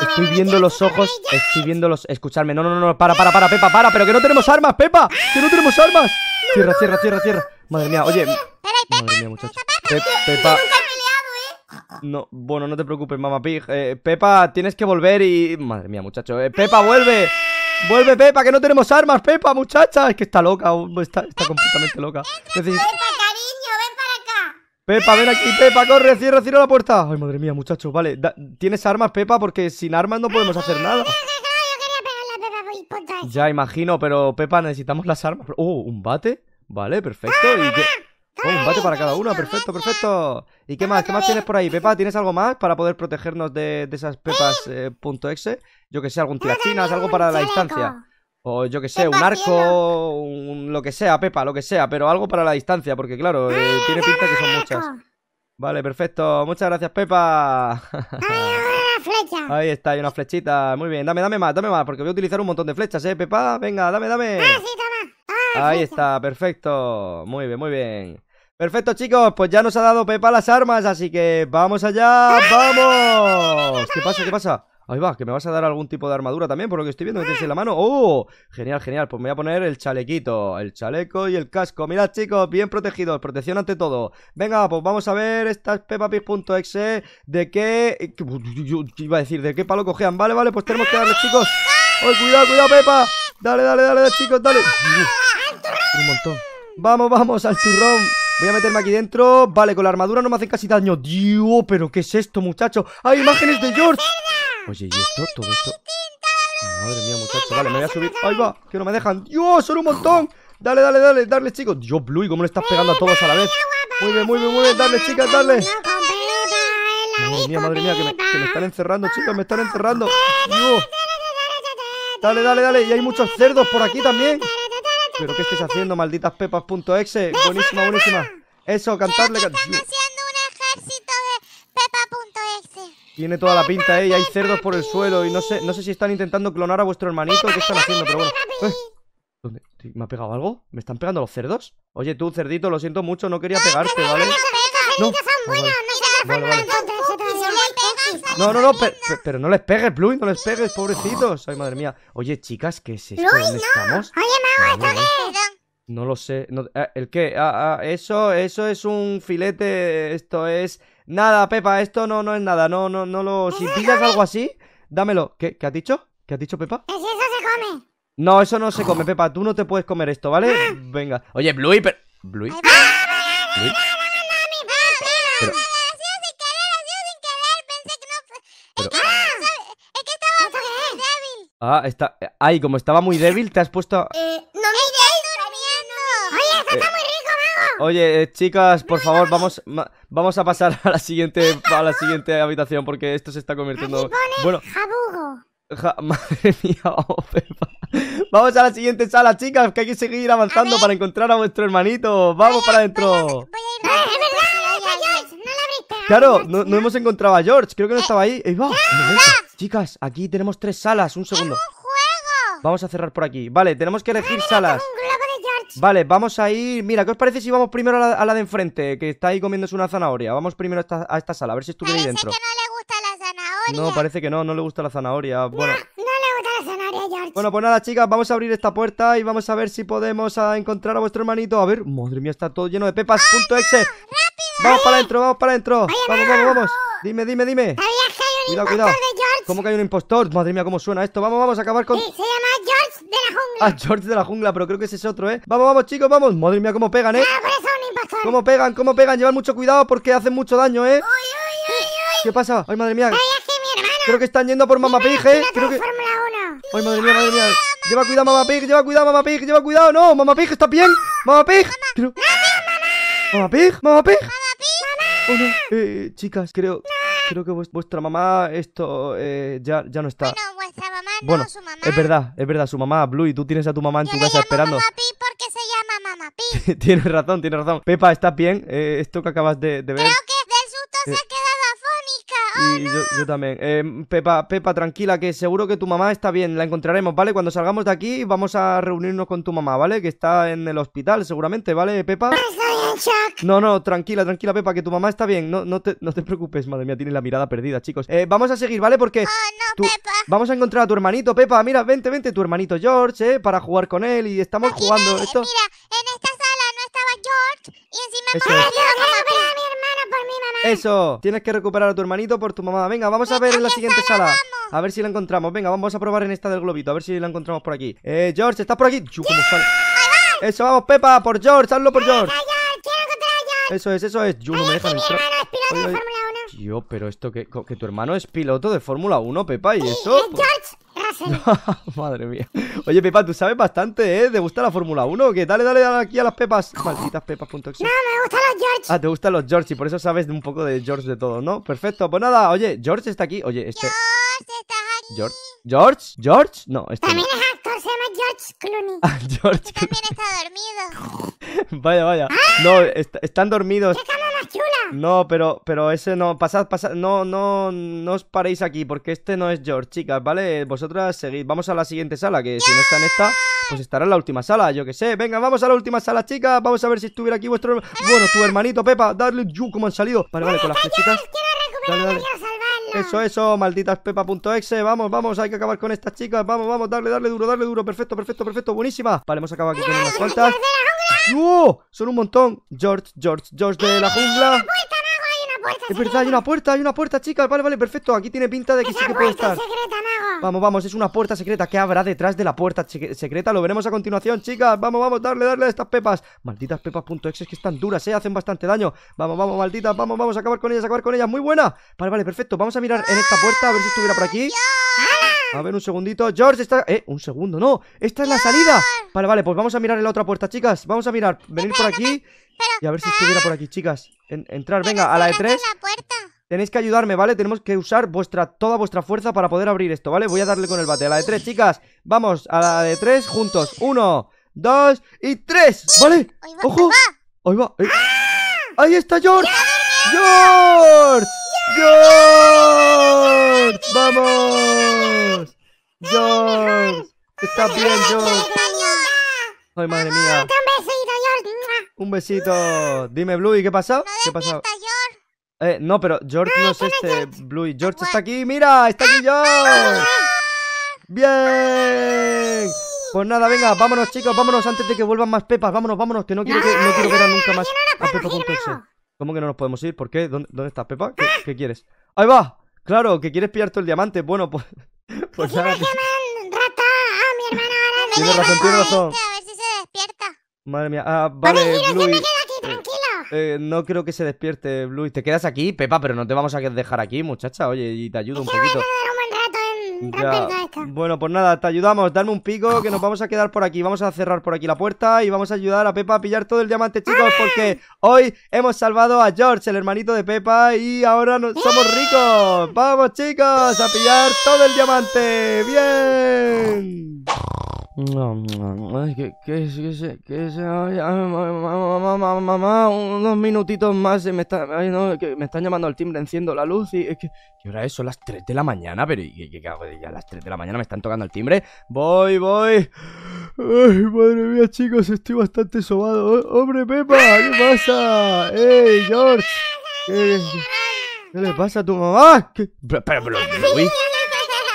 Estoy viendo los ojos, estoy viendo los... Escucharme, no, no, no, para, para, para, Pepa, para, pero que no tenemos armas, Pepa, que no tenemos armas. Cierra, cierra, cierra, cierra. Madre mía, oye. Madre mía, muchacho. Pepa. ¿eh? No, bueno, no te preocupes, mamá Pig. Eh, pepa, tienes que volver y. Madre mía, muchacho. Eh, Pepa, vuelve. Vuelve, Pepa, que no tenemos armas, Pepa, muchacha. Es que está loca, está, está completamente loca. Necesito... Pepa, ven aquí, Pepa, corre, cierra, cierra la puerta. Ay, madre mía, muchacho, vale. ¿Tienes armas, Pepa? Porque sin armas no podemos hacer nada. Ya, imagino, pero Pepa, necesitamos las armas. Oh, ¿un bate? Vale, perfecto. ¿Y oh, un bate para cada uno, perfecto, perfecto. ¿Y qué más? ¿Qué más tienes por ahí, Pepa? ¿Tienes algo más para poder protegernos de, esas pepas eh, punto .exe? Yo que sé, algún tirachinas, algo para la distancia. O yo que sé, un arco, lo que sea, Pepa, lo que sea, pero algo para la distancia, porque claro, eh, ah, tiene pinta que son muchas. Vale, perfecto. Muchas gracias, Pepa flecha. Ahí está, hay una flechita. Muy bien, dame, dame más, dame más, porque voy a utilizar un montón de flechas, ¿eh, Pepa? Venga, dame, dame. Ah, sí, toma. Ah, Ahí está, perfecto. Muy bien, muy bien. Perfecto, chicos, pues ya nos ha dado Pepa las armas, así que vamos allá, vamos. ¿Qué pasa? ¿Qué pasa? Ahí va, que me vas a dar algún tipo de armadura también, por lo que estoy viendo que tienes en la mano. ¡Oh! Genial, genial. Pues me voy a poner el chalequito, el chaleco y el casco. Mirad, chicos, bien protegidos. Protección ante todo. Venga, pues vamos a ver estas pepapis.exe de qué... Yo iba a decir, de qué palo cojean. Vale, vale, pues tenemos que darle, chicos. ¡Ay, cuidado, cuidado, Pepa! Dale, dale, dale, chicos, dale. Un montón. Vamos, vamos, al turrón. Voy a meterme aquí dentro. Vale, con la armadura no me hacen casi daño. Dios, pero ¿qué es esto, muchacho? ¡Hay ¡Ah, imágenes de George! Oye, ¿y esto? Todo esto... Madre mía, muchachos. Vale, me voy a subir. ¡Ahí va! ¡Que no me dejan! ¡Dios! ¡Son un montón! Dale, dale, dale, dale, chicos. Dios, Blue, ¿cómo le estás pegando a todos a la vez? Muy bien, muy bien, muy bien. Dale, chicas, dale. Madre mía, madre mía, que me, están encerrando, chicos me están encerrando. Dios. Dale, dale, dale. Y hay muchos cerdos por aquí también. ¿Pero qué estáis haciendo, malditas pepas.exe? Buenísima, buenísima. Eso, cantarle. están haciendo un ejército de pepa.exe. Tiene toda la pinta ¿eh? Y hay cerdos por el suelo y no sé, no sé si están intentando clonar a vuestro hermanito qué están haciendo, pero bueno. Eh, ¿Me ha pegado algo? ¿Me están pegando los cerdos? Oye, tú, cerdito, lo siento mucho, no quería pegarte, ¿vale? No, no, no, no, pero no les pegues, Bluey, no les pegues, pobrecitos. Ay, madre mía. Oye, chicas, ¿qué es esto? ¿Dónde estamos? No lo sé. Eh, ¿El qué? Ah, ah, eso, eso es un filete. Esto es Nada, Pepa, esto no, no es nada. No, no, no lo. Si pillas algo así, dámelo. ¿Qué, ¿Qué has dicho? ¿Qué ha dicho, Pepa? ¿Es eso se come. No, eso no se come, Pepa. Tú no te puedes comer esto, ¿vale? Venga. Oye, Bluey, pero. ¿Bluey? estaba débil. Ah, está. Ay, como estaba muy débil, te has puesto. Eh, Oye, eh, chicas, por favor, vamos, vamos a pasar a la siguiente, a la siguiente habitación porque esto se está convirtiendo. bueno, madre mía, vamos, a la siguiente sala, chicas, que hay que seguir avanzando para encontrar a nuestro hermanito. Vamos para adentro. Claro, no, hemos encontrado a George, creo que no eh, estaba ahí. va. Chicas, aquí tenemos tres salas, un segundo. Vamos a cerrar por aquí. Vale, tenemos que elegir salas. Vale, vamos a ir... Mira, ¿qué os parece si vamos primero a la, de enfrente? Que está ahí comiéndose una zanahoria. Vamos primero a esta, sala, a ver si estuve ahí dentro. Parece que no le gusta la zanahoria. No, parece que no, no le gusta la zanahoria. Bueno... No, le gusta la zanahoria, George. Bueno, pues nada, chicas, vamos a abrir esta puerta y vamos a ver si podemos encontrar a vuestro hermanito. A ver, madre mía, está todo lleno de pepas.exe. ¡Oh, ¡Rápido! Vamos para adentro, vamos para adentro. Vamos, vamos, vamos. Dime, dime, dime. Cuidado, cuidado. ¿Cómo que hay un impostor? Madre mía, cómo suena esto. Vamos, vamos a acabar con. se llama George de la jungla. Ah, George de la jungla, pero creo que ese es otro, ¿eh? Vamos, vamos, chicos, vamos. Madre mía, cómo pegan, ¿eh? Ah, ¿Cómo pegan? ¿Cómo pegan? Llevan mucho cuidado porque hacen mucho daño, ¿eh? Uy, uy, uy, uy. ¿Qué pasa? Ay, madre mía. mi hermano. Creo que están yendo por Mamá Pig, ¿eh? Creo que. Ay, madre mía, madre mía. Lleva cuidado, Mamá Pig, lleva cuidado, Mamá Pig, lleva cuidado. No, Mamá Pig, ¿está bien? Mamá Pig. Mamá Pig, Mamá Pig. Pig. Mamá eh, chicas, creo creo que vuestra mamá, esto, eh, ya, ya no está. Bueno, vuestra mamá no, su mamá. es verdad, es verdad, su mamá, Blue, y tú tienes a tu mamá en tu casa llamo esperando. Mamá Pi porque se llama Mamá Pi. tienes razón, tienes razón. Pepa, ¿estás bien? Eh, esto que acabas de, ver... Creo que del susto se ha eh. quedado Oh, yo, también. Pepa, Pepa, tranquila, que seguro que tu mamá está bien. La encontraremos, ¿vale? Cuando salgamos de aquí vamos a reunirnos con tu mamá, ¿vale? Que está en el hospital seguramente, ¿vale, Pepa? No, no, tranquila, tranquila, Pepa, que tu mamá está bien. No, no, te, no te preocupes, madre mía, tienes la mirada perdida, chicos. Eh, vamos a seguir, ¿vale? Porque. Oh, vamos a encontrar a tu hermanito, Pepa. Mira, vente, vente, tu hermanito George, ¿eh? Para jugar con él y estamos jugando. Mira, en esta sala no estaba George y encima Eso. Mamá, a mi hermano por mi mamá. Eso, tienes que recuperar a tu hermanito por tu mamá. Venga, vamos a ver en la siguiente sala. A ver si la encontramos. Venga, vamos a probar en esta del globito. A ver si la encontramos por aquí. Eh, George, ¿estás por aquí? Eso, vamos, Pepa, por George, hazlo por George. Eso es, eso es. Yo no me dejan de Fórmula 1 Yo, pero esto que, que tu hermano es piloto de Fórmula 1, Pepa, y eso. George Russell Madre mía. Oye, Pepa, tú sabes bastante, ¿eh? ¿Te gusta la Fórmula 1? qué dale, dale, aquí a las Pepas. Malditas Pepas.exe. No, me gustan los George. Ah, te gustan los George y por eso sabes un poco de George de todo, ¿no? Perfecto, pues nada. Oye, George está aquí. Oye, este. George, está aquí? George. George, George. No, este. También se llama George Clooney. Ah, George. también está dormido. vaya, vaya. No, están dormidos. No, pero, pero ese no. Pasad, pasad. No, no, no os paréis aquí porque este no es George, chicas, ¿vale? Vosotras seguid. Vamos a la siguiente sala, que si no está en esta, pues estará en la última sala, yo que sé. Venga, vamos a la última sala, chicas. Vamos a ver si estuviera aquí vuestro. Bueno, tu hermanito, Pepa. Darle you, cómo han salido. Vale, vale, con las flechitas. Eso, eso, oh, malditas pepa.exe. Vamos, vamos, hay que acabar con estas chicas. Vamos, vamos, darle, darle duro, darle duro. Perfecto, perfecto, perfecto. Buenísima. Vale, hemos acabado aquí con unas cuantas. ¡Uh! Son un montón. George, George, George de la jungla. Es verdad, hay una puerta, hay una puerta, chicas Vale, vale, perfecto, aquí tiene pinta de que sí que puede estar Vamos, vamos, es una puerta secreta Que habrá detrás de la puerta secreta? Lo veremos a continuación, chicas Vamos, vamos, darle, darle a estas pepas Malditas pepas.exe que están duras, eh, hacen bastante daño Vamos, vamos, malditas, vamos, vamos, a acabar con ellas, acabar con ellas Muy buena Vale, vale, perfecto, vamos a mirar en esta puerta A ver si estuviera por aquí a ver, un segundito. George está. Eh, un segundo, no. Esta es la salida. Vale, vale, pues vamos a mirar en la otra puerta, chicas. Vamos a mirar. Venir por aquí. Y a ver si estuviera por aquí, chicas entrar, venga, a la de e tres. Tenéis que ayudarme, ¿vale? Tenemos que usar vuestra, toda vuestra fuerza para poder abrir esto, ¿vale? Voy a darle con el bate. A la de tres, chicas. Vamos, a la de tres, juntos. Uno, dos y tres. ¿Vale? ¡Ojo! Ahí va. Ahí, ¡Ah! está George. ¡George! ¡George! ¡Vamos! ¡George! ¡Está bien, George! ¡Ay, madre mía! un besito. Dime, Bluey, ¿qué pasó? ¿Qué pasó? Eh, no, pero George no es este, Bluey. Ah, George está aquí, mira, está aquí ah, George. Bien. Pues nada, venga, vámonos chicos, vámonos antes de que vuelvan más pepas, vámonos, vámonos, que no quiero, que, no quiero que nunca más ¿Cómo que no nos podemos ir? ¿Por qué? ¿Dónde, dónde Pepa? ¿Qué, quieres? ¡Ahí va! Claro, que quieres pillar todo el diamante. Bueno, pues... pues, pues nada. Ah, tiene razón, tiene razón. Madre mía. Ah, pues vale, mira, Yo me quedo aquí, tranquilo. Eh, eh, no creo que se despierte, Bluey. Te quedas aquí, Pepa, pero no te vamos a dejar aquí, muchacha. Oye, y te ayudo un poquito. Voy a un buen rato en Bueno, pues nada, te ayudamos. Dame un pico que nos vamos a quedar por aquí. Vamos a cerrar por aquí la puerta y vamos a ayudar a Pepa a pillar todo el diamante, chicos, porque hoy hemos salvado a George, el hermanito de Pepa, y ahora somos ¡Eh! ricos. Vamos, chicos, a pillar todo el diamante. Bien. No, no, que, se, mamá, mamá, mamá, unos minutitos más me está, ay, no, que me están llamando al timbre, enciendo la luz y es que ¿qué hora es? Son las 3 de la mañana, pero y, a las 3 de la mañana me están tocando el timbre. Voy, voy. Ay, madre mía, chicos, estoy bastante sobado. Oh, hombre, Pepa, ¿qué pasa? Ey, George. ¿Qué, le pasa a tu mamá? ¿Qué? Pero, pero, pero,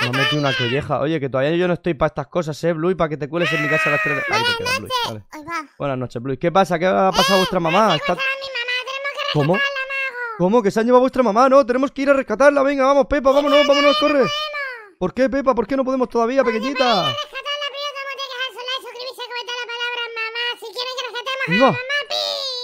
me no una colleja. Oye, que todavía yo no estoy para estas cosas, ¿eh, Blue? Para que te cueles en mi casa a las 3 de la Buenas noches. Buenas noches, Blue. ¿Qué pasa? ¿Qué ha eh, pasado a vuestra mamá? Está... A mi mamá. ¿Cómo? Mago. ¿Cómo? ¿Que se han llevado vuestra mamá? No, tenemos que ir a rescatarla. Venga, vamos, Pepa, vámonos, vámonos, corre. ¿Por qué, Pepa? ¿Por qué no podemos todavía, pues pequeñita? rescatarla, suscribirse la palabra mamá. Si quieren que rescatemos a mamá.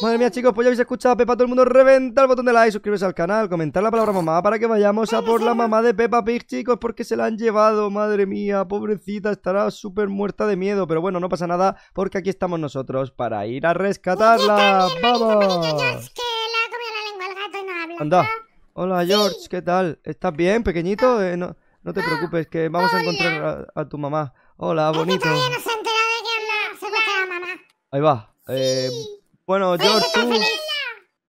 Madre mía, chicos, pues ya habéis escuchado a Pepa Todo el mundo reventa el botón de like, suscríbete al canal Comentar la palabra mamá para que vayamos a por la mamá de Pepa Pig, chicos Porque se la han llevado, madre mía, pobrecita Estará súper muerta de miedo Pero bueno, no pasa nada porque aquí estamos nosotros Para ir a rescatarla ¡Vamos! Hola George, ¿qué tal? ¿Estás bien, pequeñito? Ah. Eh, no, te preocupes, que vamos a encontrar a, tu mamá Hola, bonito Ahí va eh, bueno, George,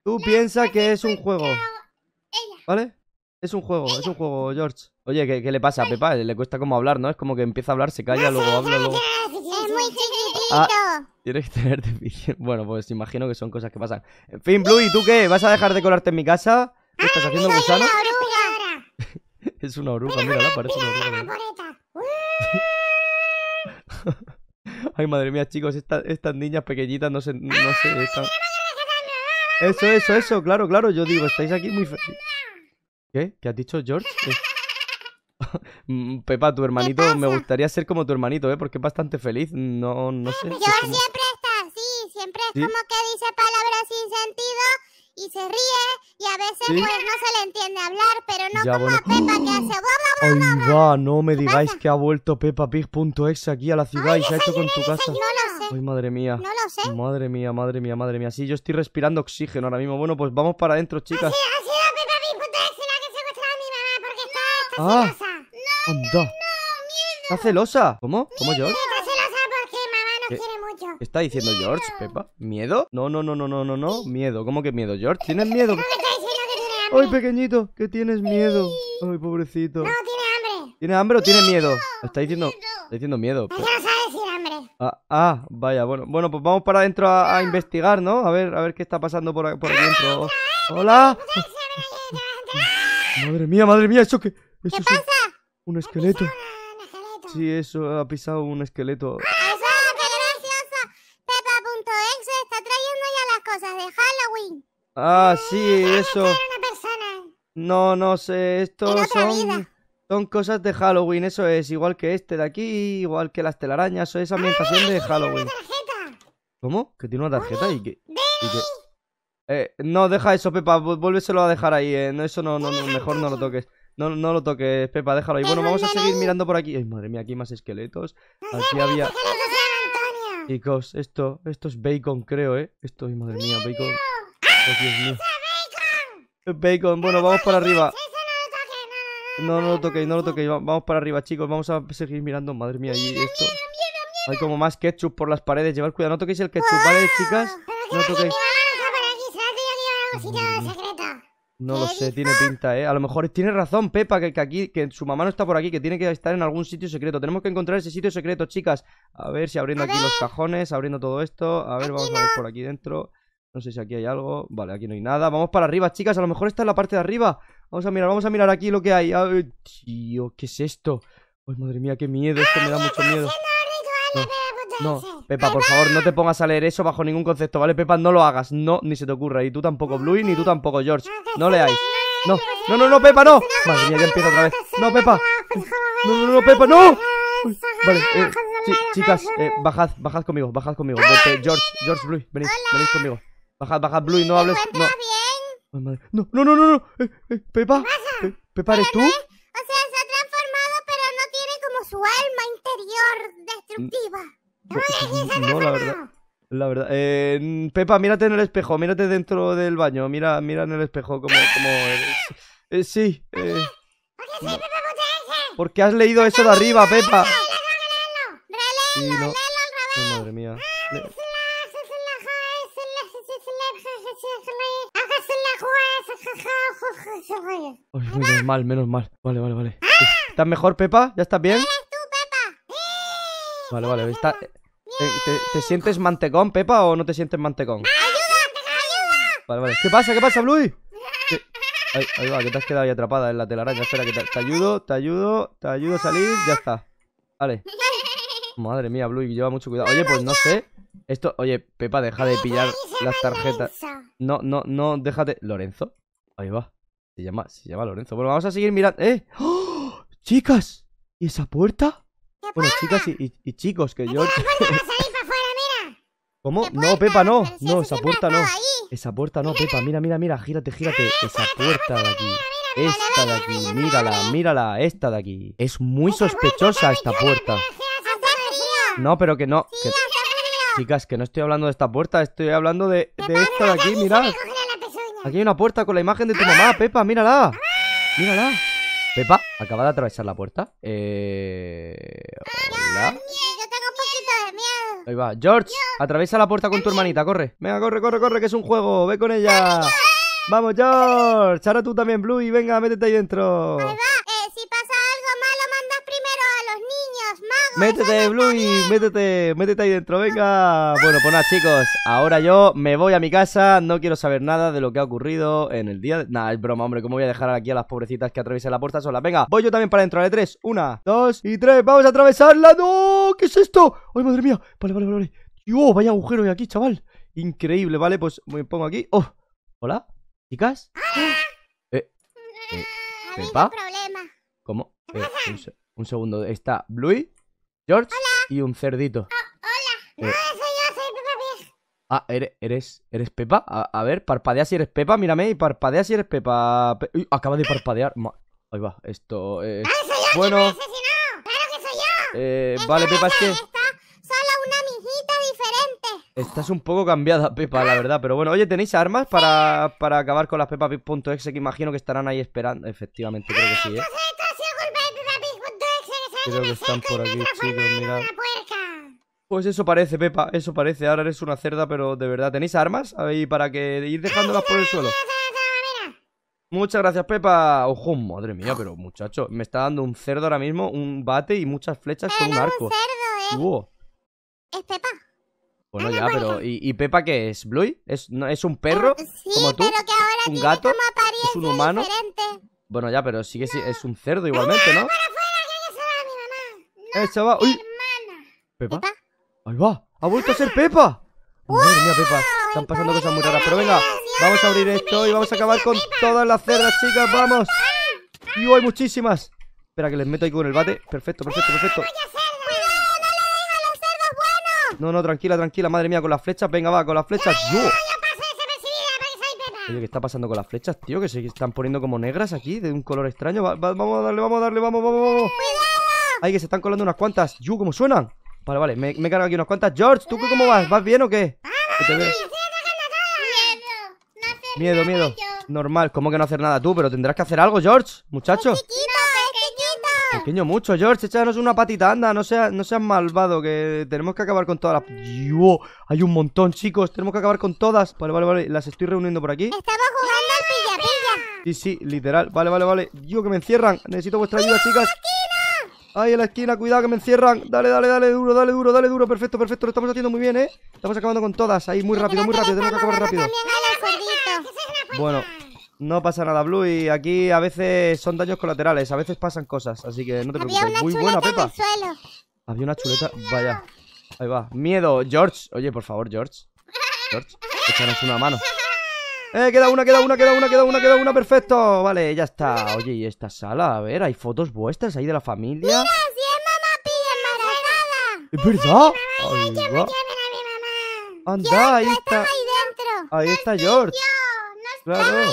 tú, piensas que es un juego. ¿Vale? Es un juego, es un juego, George. Oye, ¿qué, le pasa a Pepa? Le cuesta como hablar, ¿no? Es como que empieza a hablar, se calla, luego habla, luego... Ah, tienes que tenerte bien. Bueno, pues imagino que son cosas que pasan. En fin, Blue, ¿y tú qué? ¿Vas a dejar de colarte en mi casa? ¿Qué estás ah, haciendo, gusano? es una oruga, mírala, parece una oruga. Ay, madre mía, chicos, estas niñas pequeñitas no sé, no sé. ¡Ah! Eso, eso, eso, claro, claro, yo digo, estáis aquí muy... ¿Qué? ¿Qué has dicho, George? Mm, Pepa, tu hermanito, me gustaría ser como tu hermanito, ¿eh? Porque es bastante feliz, no, no sé. George pues siempre está así, siempre es como que dice palabras sin sentido y se ríe y a veces pues no se le entiende hablar, pero no como a Peppa que hace bla, Ay, no me digáis que ha vuelto ex aquí a la ciudad y se ha hecho con tu casa. No lo sé. Ay, madre mía. No lo sé. Madre mía, madre mía, madre mía. Sí, yo estoy respirando oxígeno ahora mismo. Bueno, pues vamos para adentro, chicas. Ha sido, la que secuestró a mi mamá porque está, ah. celosa. No, no, ¿Está celosa? ¿Cómo? ¿Cómo, yo? ¿Qué está diciendo George, Pepa? ¿Miedo? No, no, no, no, no, no, no. Miedo. ¿Cómo que miedo, George? ¿Tienes miedo? ¿Cómo diciendo que tiene hambre? Ay, pequeñito, ¿Qué tienes miedo. Ay, pobrecito. No, tiene hambre. ¿Tiene hambre o tiene miedo? Está diciendo, miedo. está diciendo miedo. Pero... no sabe decir hambre. Ah, ah, vaya, bueno. Bueno, pues vamos para adentro a, ah. investigar, ¿no? A ver, a ver qué está pasando por, por adentro. Ah, ¡Hola! Madre mía, madre mía, eso qué...? ¿Qué pasa? Un esqueleto. Sí, eso ha pisado un esqueleto. Ah, sí, eso. No, no sé, esto son, son cosas de Halloween, eso es, igual que este de aquí, igual que las telarañas, eso es ah, ambientación de Halloween. ¿Cómo? ¿Que tiene una tarjeta? ¿Y qué? Eh, no, deja eso, Pepa, vuélveselo a dejar ahí, eh, eso no, no, mejor no lo toques. No, no lo toques, Pepa, déjalo ahí. Bueno, vamos a seguir mirando por aquí. Ay, madre mía, aquí hay más esqueletos. Aquí había... Chicos, esto, esto es bacon, creo, ¿eh? Esto, ay, madre mía, bacon... Bacon. Bueno, vamos para arriba. No, no lo toquéis, no lo toquéis. Vamos para arriba, chicos. Vamos a seguir mirando. Madre mía, esto. Hay como más ketchup por las paredes. Llevar cuidado, no toquéis el ketchup, ¿vale, chicas? No toquéis. No mm. lo sé, tiene pinta, ¿eh? A lo mejor tiene razón Pepa, que, que, aquí, que su mamá no está por aquí, que tiene que estar en algún sitio secreto. Tenemos que encontrar ese sitio secreto, chicas. A ver si abriendo aquí los cajones, abriendo todo esto. A ver, vamos a ver por aquí dentro. No sé si aquí hay algo. Vale, aquí no hay nada. Vamos para arriba, chicas. A lo mejor está en la parte de arriba. Vamos a mirar, vamos a mirar aquí lo que hay. Ay, tío, ¿qué es esto? ay madre mía, qué miedo. Esto me da mucho miedo. No, Pepa, por favor, no te pongas a leer eso bajo ningún concepto, ¿vale? Pepa, no lo hagas. No, ni se te ocurra. Y tú tampoco, Bluey, ni tú tampoco, George. No leáis. No, no, no, no, Pepa, no. Madre mía, ya empieza otra vez. No, Pepa. No, no, no, Pepa, no. vale, chicas, bajad, bajad conmigo, bajad conmigo. George, George Bluey, venid, venid conmigo. Bajad, bajad, Blue, no hables. No. Bien? no, no, no, no, no. Pepa. Pepa, ¿eres tú? o sea, se ha transformado, pero no tiene como su alma interior destructiva. No, se no, la verdad. La verdad. Eh, Pepa, mírate en el espejo, mírate dentro del baño, mira, mira en el espejo como... como eh, sí. Eh, no. Porque has leído eso de arriba, Pepa. no. Oh, madre mía. menos mal, menos mal. Vale, vale, vale. ¿Estás mejor, Pepa? ¿Ya estás bien? Eres tú, Pepa. ¡Eh! Vale, vale. Eh, eh, ¿Te, sientes mantecón, Pepa, o no te sientes mantecón? ¡Ayuda! ¡Ayuda! Vale, vale. ¿Qué pasa? ¿Qué pasa, Bluey? Ahí, que te has quedado ahí atrapada en la telaraña. Espera, que te, ayudo, te ayudo, te ayudo a salir. Ya está. Vale. Madre mía, Bluey, lleva mucho cuidado. Oye, pues no sé. Esto, oye, Pepa, deja de pillar las tarjetas. No, no, no, déjate. ¿Lorenzo? Ahí va. Se llama, se llama Lorenzo. Bueno, vamos a seguir mirando. ¡Eh! ¡Oh! ¡Chicas! ¿Y esa puerta? bueno, chicas y, chicos, que yo. ¿Cómo? No, Pepa, no. no, esa puerta no. Esa puerta no, Pepa. Mira, mira, mira. Gírate, gírate. Esa puerta de aquí. Esta de aquí. Mírala, mírala. Esta de aquí. Es muy sospechosa esta puerta. No, pero que no. Chicas, que no estoy hablando de esta puerta. Estoy hablando de, de esta de aquí. Mirad. Aquí hay una puerta con la imagen de tu mamá, Pepa, mírala. Mírala. Pepa, acaba de atravesar la puerta. Eh... Hola. Ahí va, George, atraviesa la puerta con tu hermanita, corre. Venga, corre, corre, corre, que es un juego. Ve con ella. Vamos, George. Ahora tú también, Bluey. Venga, métete ahí dentro. Métete, Blue, métete, métete ahí dentro, venga. Bueno, pues nada, chicos, ahora yo me voy a mi casa, no quiero saber nada de lo que ha ocurrido en el día... De... Nah, es broma, hombre, ¿cómo voy a dejar aquí a las pobrecitas que atraviesen la puerta sola? Venga, voy yo también para adentro, de tres, una, dos y tres, vamos a atravesarla, ¡no! ¿Qué es esto? ¡Ay, madre mía! Vale, vale, vale, ¡Yo, vaya agujero hay aquí, chaval! Increíble, vale, pues me pongo aquí, ¡oh! ¿Hola? ¿Chicas? Ah. Eh, mm, eh mm, ¿Cómo? Eh, un, un segundo, ¿está Bluey? George y un cerdito. Ah, hola, eh. soy yo, soy Peppa Pig. Ah, eres, eres, eres Pepa. A, ver, parpadea si eres Pepa, mírame y parpadea si eres Pepa. Uy, acaba de parpadear. Ahí va, esto. Eh... Ah, bueno, claro que soy yo. Eh, vale, Pepa, es solo una diferente. Estás un poco cambiada, Pepa, la ah. verdad. Pero bueno, oye, ¿tenéis armas para, acabar con las Peppa que imagino que estarán ahí esperando? Efectivamente, creo que sí, ¿eh? Creo que están por aquí, chicos, mirad. Pues eso parece, Pepa, eso parece. Ahora eres una cerda, pero de verdad. ¿Tenéis armas? A para que ir dejándolas por el suelo. Muchas gracias, Pepa. Ojo, madre mía, pero muchacho, me está dando un cerdo ahora mismo, un bate y muchas flechas con un arco. cerdo, eh. Es Pepa. Bueno, ya, pero ¿y, Pepa qué es? Blue? ¿Es, ¿Es un perro? Eh, sí, como tú? Pero que ahora ¿Un gato? ¿Es un humano? Bueno, ya, pero sí que sí, es un cerdo igualmente, ¿no? ¡Eh va. ¡Uy! ¿Pepa? ¡Ahí va! ¡Ha vuelto a ser Pepa! Madre mía, Pepa. Están pasando cosas muy raras. Pero venga, vamos a abrir esto y vamos a acabar con todas las cerdas, chicas. ¡Vamos! ¡Y hay muchísimas! Espera, que les meto ahí con el bate. Perfecto, perfecto, perfecto. No, no, tranquila, tranquila. Madre mía, con las flechas. Venga, va, con las flechas. ¡Yo! Oye, ¿qué está pasando con las flechas, tío? Que se están poniendo como negras aquí, de un color extraño. vamos a darle, vamos a darle, vamos, vamos, vamos. Ay, que se están colando unas cuantas. Yu, ¿cómo suenan? Vale, vale, me, me he cargado aquí unas cuantas. George, ¿tú cómo vas? ¿Vas bien o qué? Miedo, miedo. Normal, ¿cómo que no hacer nada tú? Pero tendrás que hacer algo, George, muchacho. Pequeño mucho, George, échanos una patita, anda, no seas, no seas malvado, que tenemos que acabar con todas las... Yo, hay un montón, chicos, tenemos que acabar con todas. Vale, vale, vale, las estoy reuniendo por aquí. Estamos jugando al pilla, pilla. Sí, sí, literal, vale, vale, vale. Yo, que me encierran, necesito vuestra ayuda, chicas. Ahí en la esquina, cuidado que me encierran. Dale, dale, dale, duro, dale, duro, dale, duro. Perfecto, perfecto. Lo estamos haciendo muy bien, ¿eh? Estamos acabando con todas. Ahí, muy rápido, muy rápido. Tenemos que acabar rápido. Bueno, no pasa nada, Blue. Y aquí a veces son daños colaterales. A veces pasan cosas. Así que no te preocupes. Muy buena, Pepa. Había una chuleta. Vaya. Ahí va. Miedo, George. Oye, por favor, George. George, échanos una mano. Eh, queda una, queda una, queda una, queda una, queda una, perfecto. Vale, ya está. Oye, ¿y esta sala? A ver, ¿hay fotos vuestras ahí de la familia? Mira, si es mamá ¡Pide embarazada. ¿Es verdad? Ay, mamá! Anda, ahí está. Ahí, dentro. ahí está George. Claro.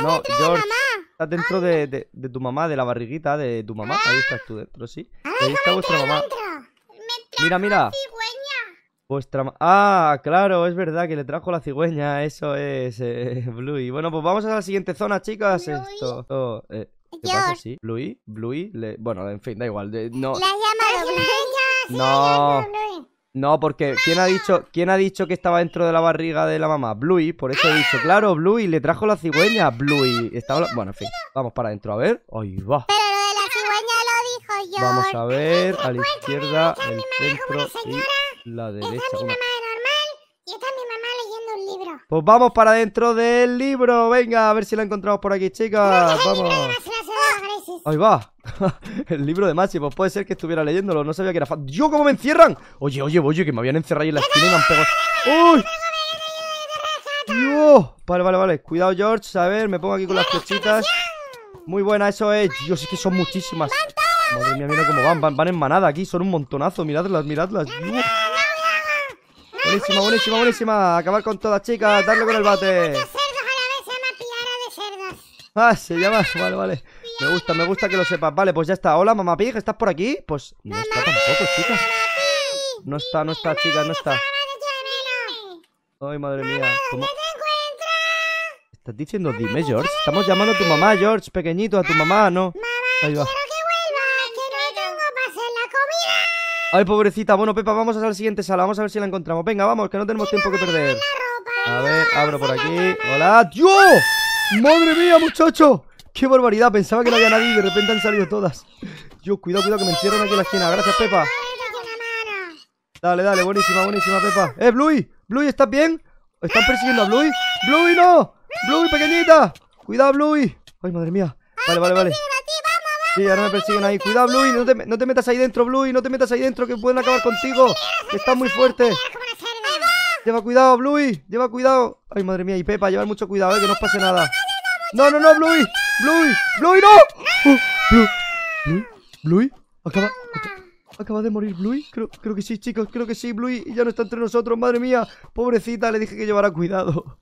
No, George. está dentro de, de, de, tu mamá, de la barriguita de tu mamá. Ahí ah. estás tú dentro, sí. Ah, ahí está vuestra mamá. Mira, mira. Vuestra... Ah, claro, es verdad que le trajo la cigüeña. Eso es, eh, Bluey. Bueno, pues vamos a la siguiente zona, chicas. Bluey. Esto. Eh, ¿Qué pasa? Sí. Bluey, Bluey. Bueno, en fin, da igual. No. La llamado Bluey. No. No, porque ¿quién ha, dicho, ¿quién ha dicho que estaba dentro de la barriga de la mamá? Bluey, por eso he dicho, claro, Bluey, le trajo la cigüeña, Bluey. Estaba... Bueno, en fin, vamos para adentro, a ver. Ahí va. Pero lo de la cigüeña lo dijo yo. Vamos a ver, pues a la izquierda, el centro y la derecha. mi mamá normal y está mi mamá leyendo un libro. Pues vamos para dentro del libro. Venga, a ver si la encontramos por aquí, chicas. Vamos. Ahí va. el libro de Maxi, pues puede ser que estuviera leyéndolo. No sabía que era ¿Yo ¡Dios, cómo me encierran! Oye, oye, oye, que me habían encerrado ahí en la esquina y me han pegado. ¡Uy! ¡Dios! Vale, vale, vale. Cuidado, George. A ver, me pongo aquí con las flechitas. Muy buena, eso es. Dios, es que son muchísimas. Madre mía, mira cómo van. Van, en manada aquí. Son un montonazo. Miradlas, miradlas. Buenísima, buenísima, buenísima. Acabar con todas, chicas. Darle con el bate. Ah, se ah, llama. Vale, vale. Me gusta, me gusta que lo sepas. Vale, pues ya está. Hola, mamá Pig, ¿estás por aquí? Pues no está tampoco, chicas. No está, no está, chicas, no está. Ay, madre mía. ¿Cómo? ¿Estás diciendo dime, George? Estamos llamando a tu mamá, George, pequeñito, a tu ah, mamá, ¿no? Ahí va. Ay, pobrecita. Bueno, Pepa, vamos a la siguiente sala. Vamos a ver si la encontramos. Venga, vamos, que no tenemos tiempo que perder. A ver, abro por aquí. ¡Hola! ¡Dios! ¡Madre mía, muchacho! ¡Qué barbaridad! Pensaba que no había nadie y de repente han salido todas. ¡Yo, cuidado, cuidado, que me encierran aquí en la esquina. Gracias, Pepa. Dale, dale, buenísima, buenísima, Pepa. ¡Eh, Bluey! ¿Bluey, estás bien? ¿Están persiguiendo a Bluey? ¡Bluey, no! ¡Bluey, pequeñita! ¡Cuidado, Bluey! ¡Ay, madre mía! Vale, vale, vale. Sí, ahora me persiguen ahí. Cuidado, Bluey, no te, metas ahí dentro, Bluey, no te metas ahí dentro, que pueden acabar contigo. estás muy fuerte. Lleva cuidado, Bluey, lleva cuidado. Ay, madre mía, y Pepa, llevar mucho cuidado, eh, que no os pase nada. No, no, no, Bluey, Bluey, Bluey, no. Oh, Bluey, acaba, de morir Bluey, creo, que sí, chicos, creo que sí, Bluey ya no está entre nosotros, madre mía, pobrecita, le dije que llevara cuidado.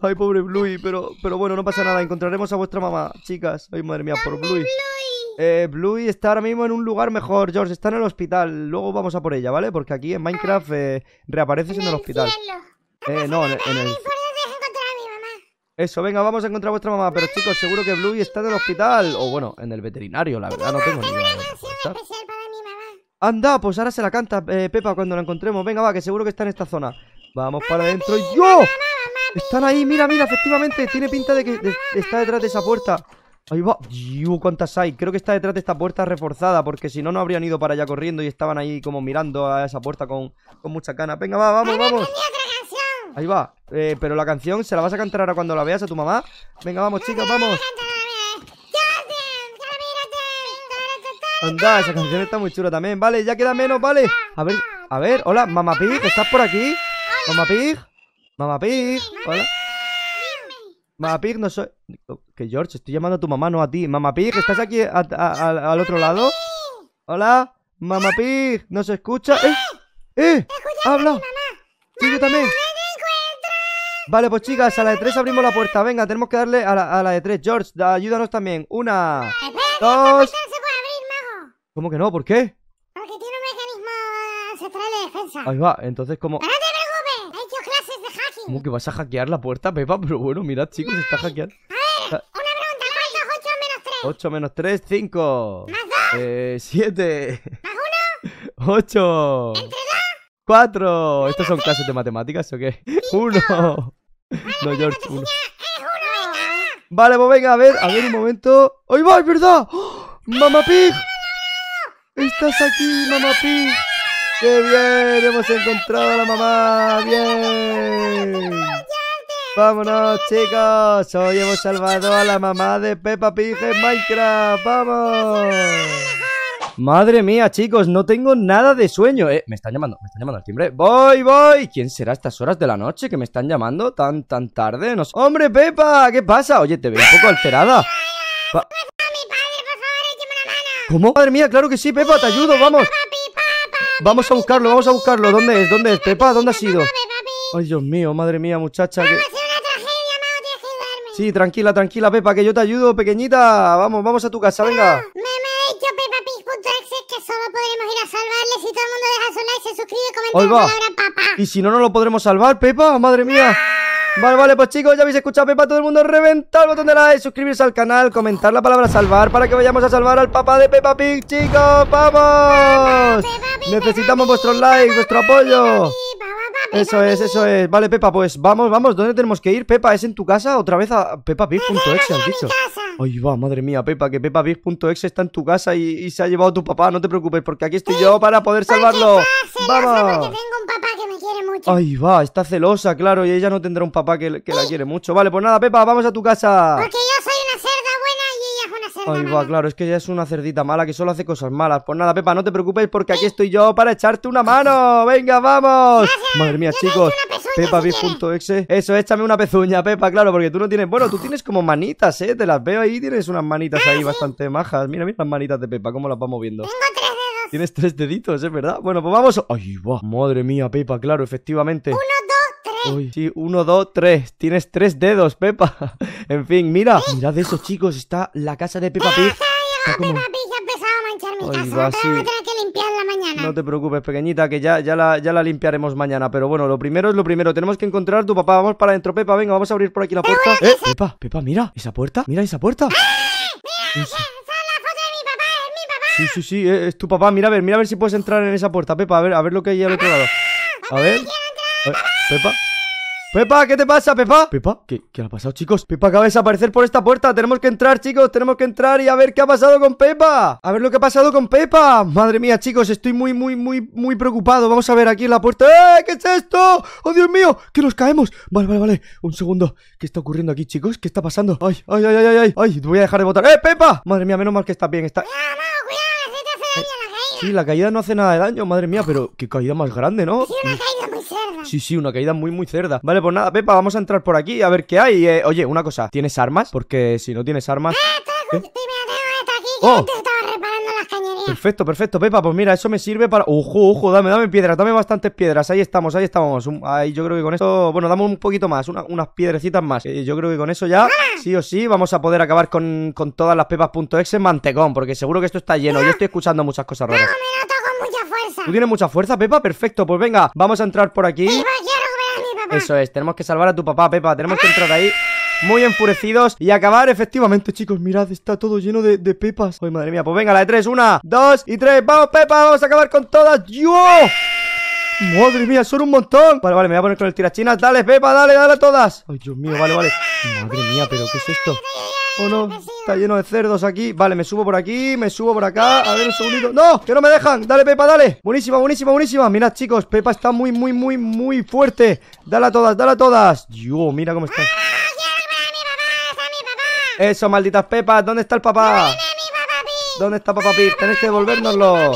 Ay, pobre Bluey, pero, pero bueno, no pasa nada, encontraremos a vuestra mamá, chicas. Ay, madre mía, por Bluey. Eh, Bluey está ahora mismo en un lugar mejor, George. Está en el hospital. Luego vamos a por ella, ¿vale? Porque aquí en Minecraft eh, reapareces en, el, hospital. Eh, no, en, el... Eso, venga, vamos a encontrar a vuestra mamá. Pero chicos, seguro que Bluey está en el hospital. O bueno, en el veterinario, la verdad. No tengo ni idea. Anda, pues ahora se la canta eh, Pepa cuando la encontremos. Venga, va, que seguro que está en esta zona. Vamos para adentro. ¡Yo! Están ahí, mira, mira, efectivamente. Tiene pinta de que está detrás de esa puerta. Ahí va. Dios, uh, ¿cuántas hay? Creo que está detrás de esta puerta reforzada, porque si no, no habrían ido para allá corriendo y estaban ahí como mirando a esa puerta con, con mucha cana. Venga, va, vamos, vamos. ahí va. Eh, pero la canción, ¿se la vas a cantar ahora cuando la veas a tu mamá? Venga, vamos, chicas, vamos. Anda, esa canción está muy chula también. Vale, ya queda menos, vale. A ver, a ver, hola, Mamá Pig, ¿estás por aquí? Mamá Pig, Mamá Pig, hola. Mamá no soy... Oh, que George, estoy llamando a tu mamá, no a ti. Mamá Pig, ¿estás aquí al ¡Ah! otro lado? Hola, Mamá ¡Ah! Pig, ¿no se escucha? ¡Eh! ¡Ah! ¡Eh! ¡Habla! Sí, yo también. Vale, pues chicas, a la de tres abrimos la puerta. Venga, tenemos que darle a la, de tres. George, ayúdanos también. Una, dos... ¿Cómo que no? ¿Por qué? Porque tiene un mecanismo eh, central de defensa. Ahí va, entonces como... ¿Cómo que vas a hackear la puerta, Pepa? Pero bueno, mirad, chicos, está hackeando. A ver, una pregunta, ¿cuánto es 8 menos 3? 8 menos 3, 5. ¿Más 2? Eh, 7. ¿Más 1? 8. ¿Entre 2? 4. ¿Estas son clases de matemáticas o qué? 1. No, George, 1. Vale, pues venga, a ver, a ver un momento. ¡Ahí va, es verdad! ¡Oh! ¡Mamá Pig! ¡Estás aquí, Mamá Pig! ¡Qué bien! ¡Hemos encontrado a la mamá! ¡Bien! ¡Vámonos, chicos! Hoy hemos salvado a la mamá de Peppa Pig en Minecraft. ¡Vamos! Madre mía, chicos, no tengo nada de sueño. Eh, me están llamando, me están llamando al timbre. Voy, voy. ¿Quién será a estas horas de la noche que me están llamando tan, tan tarde? ¡Hombre, Pepa! ¿Qué pasa? Oye, te veo un poco alterada. ¿Cómo? Madre mía, claro que sí, Pepa, te ayudo, vamos. Vamos a buscarlo, vamos a buscarlo. ¿Dónde es? ¿Dónde es? Pepa, ¿dónde has ido? Ay, Dios mío, madre mía, muchacha. una tragedia, Que... Sí, tranquila, tranquila, Pepa, que yo te ayudo, pequeñita. Vamos, vamos a tu casa, venga. Me, me ha dicho Peppa que solo podremos ir a salvarle si todo el mundo deja su like, se suscribe, comenta la palabra papá. ¿Y si no, no lo podremos salvar, Pepa? Madre mía. Vale, vale, pues chicos, ya habéis escuchado Pepa todo el mundo reventar el botón de like, suscribirse al canal, comentar la palabra salvar para que vayamos a salvar al papá de Pepa Pig, chicos, ¡vamos! Necesitamos vuestros likes, vuestro apoyo. Eso es, eso es. Vale, Pepa, pues vamos, vamos. ¿Dónde tenemos que ir? Pepa, ¿es en tu casa? Otra vez a peppapig.exe, han dicho. Ay, va, madre mía, Pepa, que peppapig.exe está en tu casa y, se ha llevado a tu papá. No te preocupes, porque aquí estoy yo para poder salvarlo. ¡Vamos! Porque tengo quiere Ahí va, está celosa, claro, y ella no tendrá un papá que, la quiere mucho. Vale, pues nada, Pepa, vamos a tu casa. Porque yo soy una cerda buena y ella es una cerda Ahí va, claro, es que ella es una cerdita mala que solo hace cosas malas. Pues nada, Pepa, no te preocupes porque aquí estoy yo para echarte una mano. Venga, vamos. Madre mía, chicos. Pepa Eso, échame una pezuña, Pepa, claro, porque tú no tienes... Bueno, tú tienes como manitas, ¿eh? Te las veo ahí, tienes unas manitas ah, ahí bastante majas. Mira, mira las manitas de Pepa, cómo las vamos moviendo Tengo tres Tienes tres deditos, es verdad. Bueno, pues vamos. ¡Ay, va! Madre mía, Pepa, claro, efectivamente. Uno, dos, tres. sí, uno, dos, tres. Tienes tres dedos, Pepa. en fin, mira. Mirad eso, chicos. Está la casa de Pepa Pig. empezado a manchar mi casa. a tener que limpiarla mañana. No te preocupes, pequeñita, que ya, ya, la, ya la limpiaremos mañana. Pero bueno, lo primero es lo primero. Tenemos que encontrar a tu papá. Vamos para adentro, Pepa. Venga, vamos a abrir por aquí la puerta. ¿Eh? Pepa, Pepa, mira. ¿Esa puerta? Mira esa puerta. ¡Ah! Mira, Sí, sí, sí, e, es, tu papá. Mira a ver, mira a ver si puedes entrar en esa puerta, Pepa. A ver, a ver lo que hay al otro lado. A ver. Pepa. Pepa, ¿qué te pasa, Pepa? Pepa, ¿qué, ha pasado, chicos? Pepa acaba de desaparecer por esta puerta. Tenemos que entrar, chicos. Tenemos que entrar y a ver qué ha pasado con Pepa. A ver lo que ha pasado con Pepa. Madre mía, chicos, estoy muy, muy, muy, muy preocupado. Vamos a ver aquí en la puerta. ¡Eh! ¿Qué es esto? ¡Oh, Dios mío! ¡Que nos caemos! Vale, vale, vale. Un segundo. ¿Qué está ocurriendo aquí, chicos? ¿Qué está pasando? ¡Ay, ay, ay, ay, ay! ¡Ay! Voy a dejar de votar. ¡Eh, Pepa! Madre mía, menos mal que está bien. Está. Sí, la caída no hace nada de daño, madre mía, pero qué caída más grande, ¿no? Sí, una mm. caída muy cerda. Sí, sí, una caída muy, muy cerda. Vale, pues nada, Pepa, vamos a entrar por aquí a ver qué hay. Eh, oye, una cosa, ¿tienes armas? Porque si no tienes armas... Ah, tengo, ¿eh? aquí, ¡Oh! Perfecto, perfecto, Pepa. Pues mira, eso me sirve para. Ojo, ojo, dame, dame piedras, dame bastantes piedras. Ahí estamos, ahí estamos. Ahí yo creo que con esto. Bueno, dame un poquito más, unas piedrecitas más. Eh, yo creo que con eso ya, sí o sí, vamos a poder acabar con, todas las pepas.exe mantecón, porque seguro que esto está lleno. Yo estoy escuchando muchas cosas raras. con mucha fuerza. ¿Tú tienes mucha fuerza, Pepa? Perfecto, pues venga, vamos a entrar por aquí. Eso es, tenemos que salvar a tu papá, Pepa. Tenemos que entrar ahí muy enfurecidos y acabar efectivamente, chicos, mirad, está todo lleno de, de pepas. Ay, madre mía, pues venga, la de tres, una, dos y tres. ¡Vamos, pepa! ¡Vamos a acabar con todas! ¡Yo! Madre mía, son un montón Vale, vale, me voy a poner con el tirachinas Dale, Pepa, dale, dale a todas Ay, Dios mío, vale, vale Madre mía, pero ¿qué es esto? Oh, no, está lleno de cerdos aquí Vale, me subo por aquí, me subo por acá A ver, un segundito ¡No! ¡Que no me dejan! ¡Dale, Pepa, dale! Buenísima, buenísima, buenísima Mirad, chicos, Pepa está muy, muy, muy, muy fuerte Dale a todas, dale a todas yo mira cómo está eso, malditas pepas. ¿Dónde está el papá? ¿Dónde está papá pi? Tenéis que devolvérnoslo.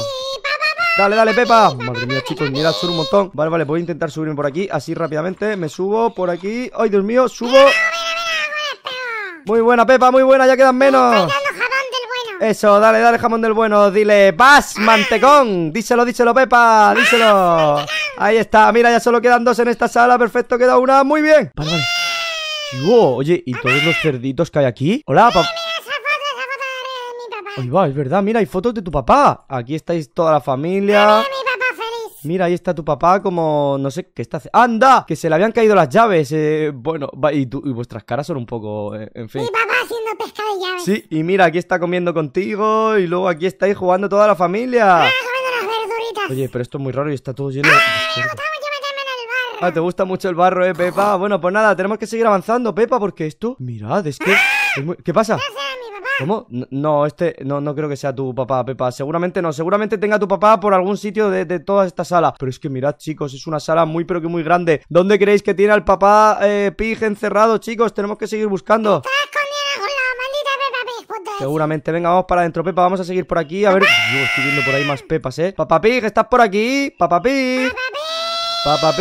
Dale, dale, Pepa. Madre mía, chicos, mira sube un montón. Vale, vale, voy a intentar subirme por aquí, así rápidamente. Me subo por aquí. ¡Ay, Dios mío! ¡Subo! Muy buena, Pepa, muy buena, ya quedan menos. Eso, dale, dale jamón del bueno. Dile, vas, mantecón. Díselo, díselo, Pepa. Díselo. Ahí está, mira, ya solo quedan dos en esta sala. Perfecto, queda una. Muy bien oye, ¿y todos los cerditos que hay aquí? Hola, papá. ¡Ay, va, es verdad, mira, hay fotos de tu papá. Aquí estáis toda la familia. Mira, mi papá feliz! Mira, ahí está tu papá como... No sé qué está haciendo. ¡Anda! Que se le habían caído las llaves. Eh, bueno, y, y, vuestras caras son un poco... Eh, en fin. Mi papá haciendo pesca de llaves. Sí, y mira, aquí está comiendo contigo y luego aquí estáis jugando toda la familia. Ah, las verduritas. Oye, pero esto es muy raro y está todo lleno de... Ah, Ah, te gusta mucho el barro, eh, Pepa. Bueno, pues nada, tenemos que seguir avanzando, Pepa, porque esto. Mirad, es que. ¿Qué pasa? ¿Cómo? No, este, no, no creo que sea tu papá, Pepa. Seguramente no, seguramente tenga tu papá por algún sitio de, toda esta sala. Pero es que mirad, chicos, es una sala muy, pero que muy grande. ¿Dónde creéis que tiene al papá eh, Pig encerrado, chicos? Tenemos que seguir buscando. Seguramente, venga, vamos para adentro, Pepa. Vamos a seguir por aquí. A ver, yo estoy viendo por ahí más Pepas, eh. Papá Pig, ¿estás por aquí? Papá Pig. Papá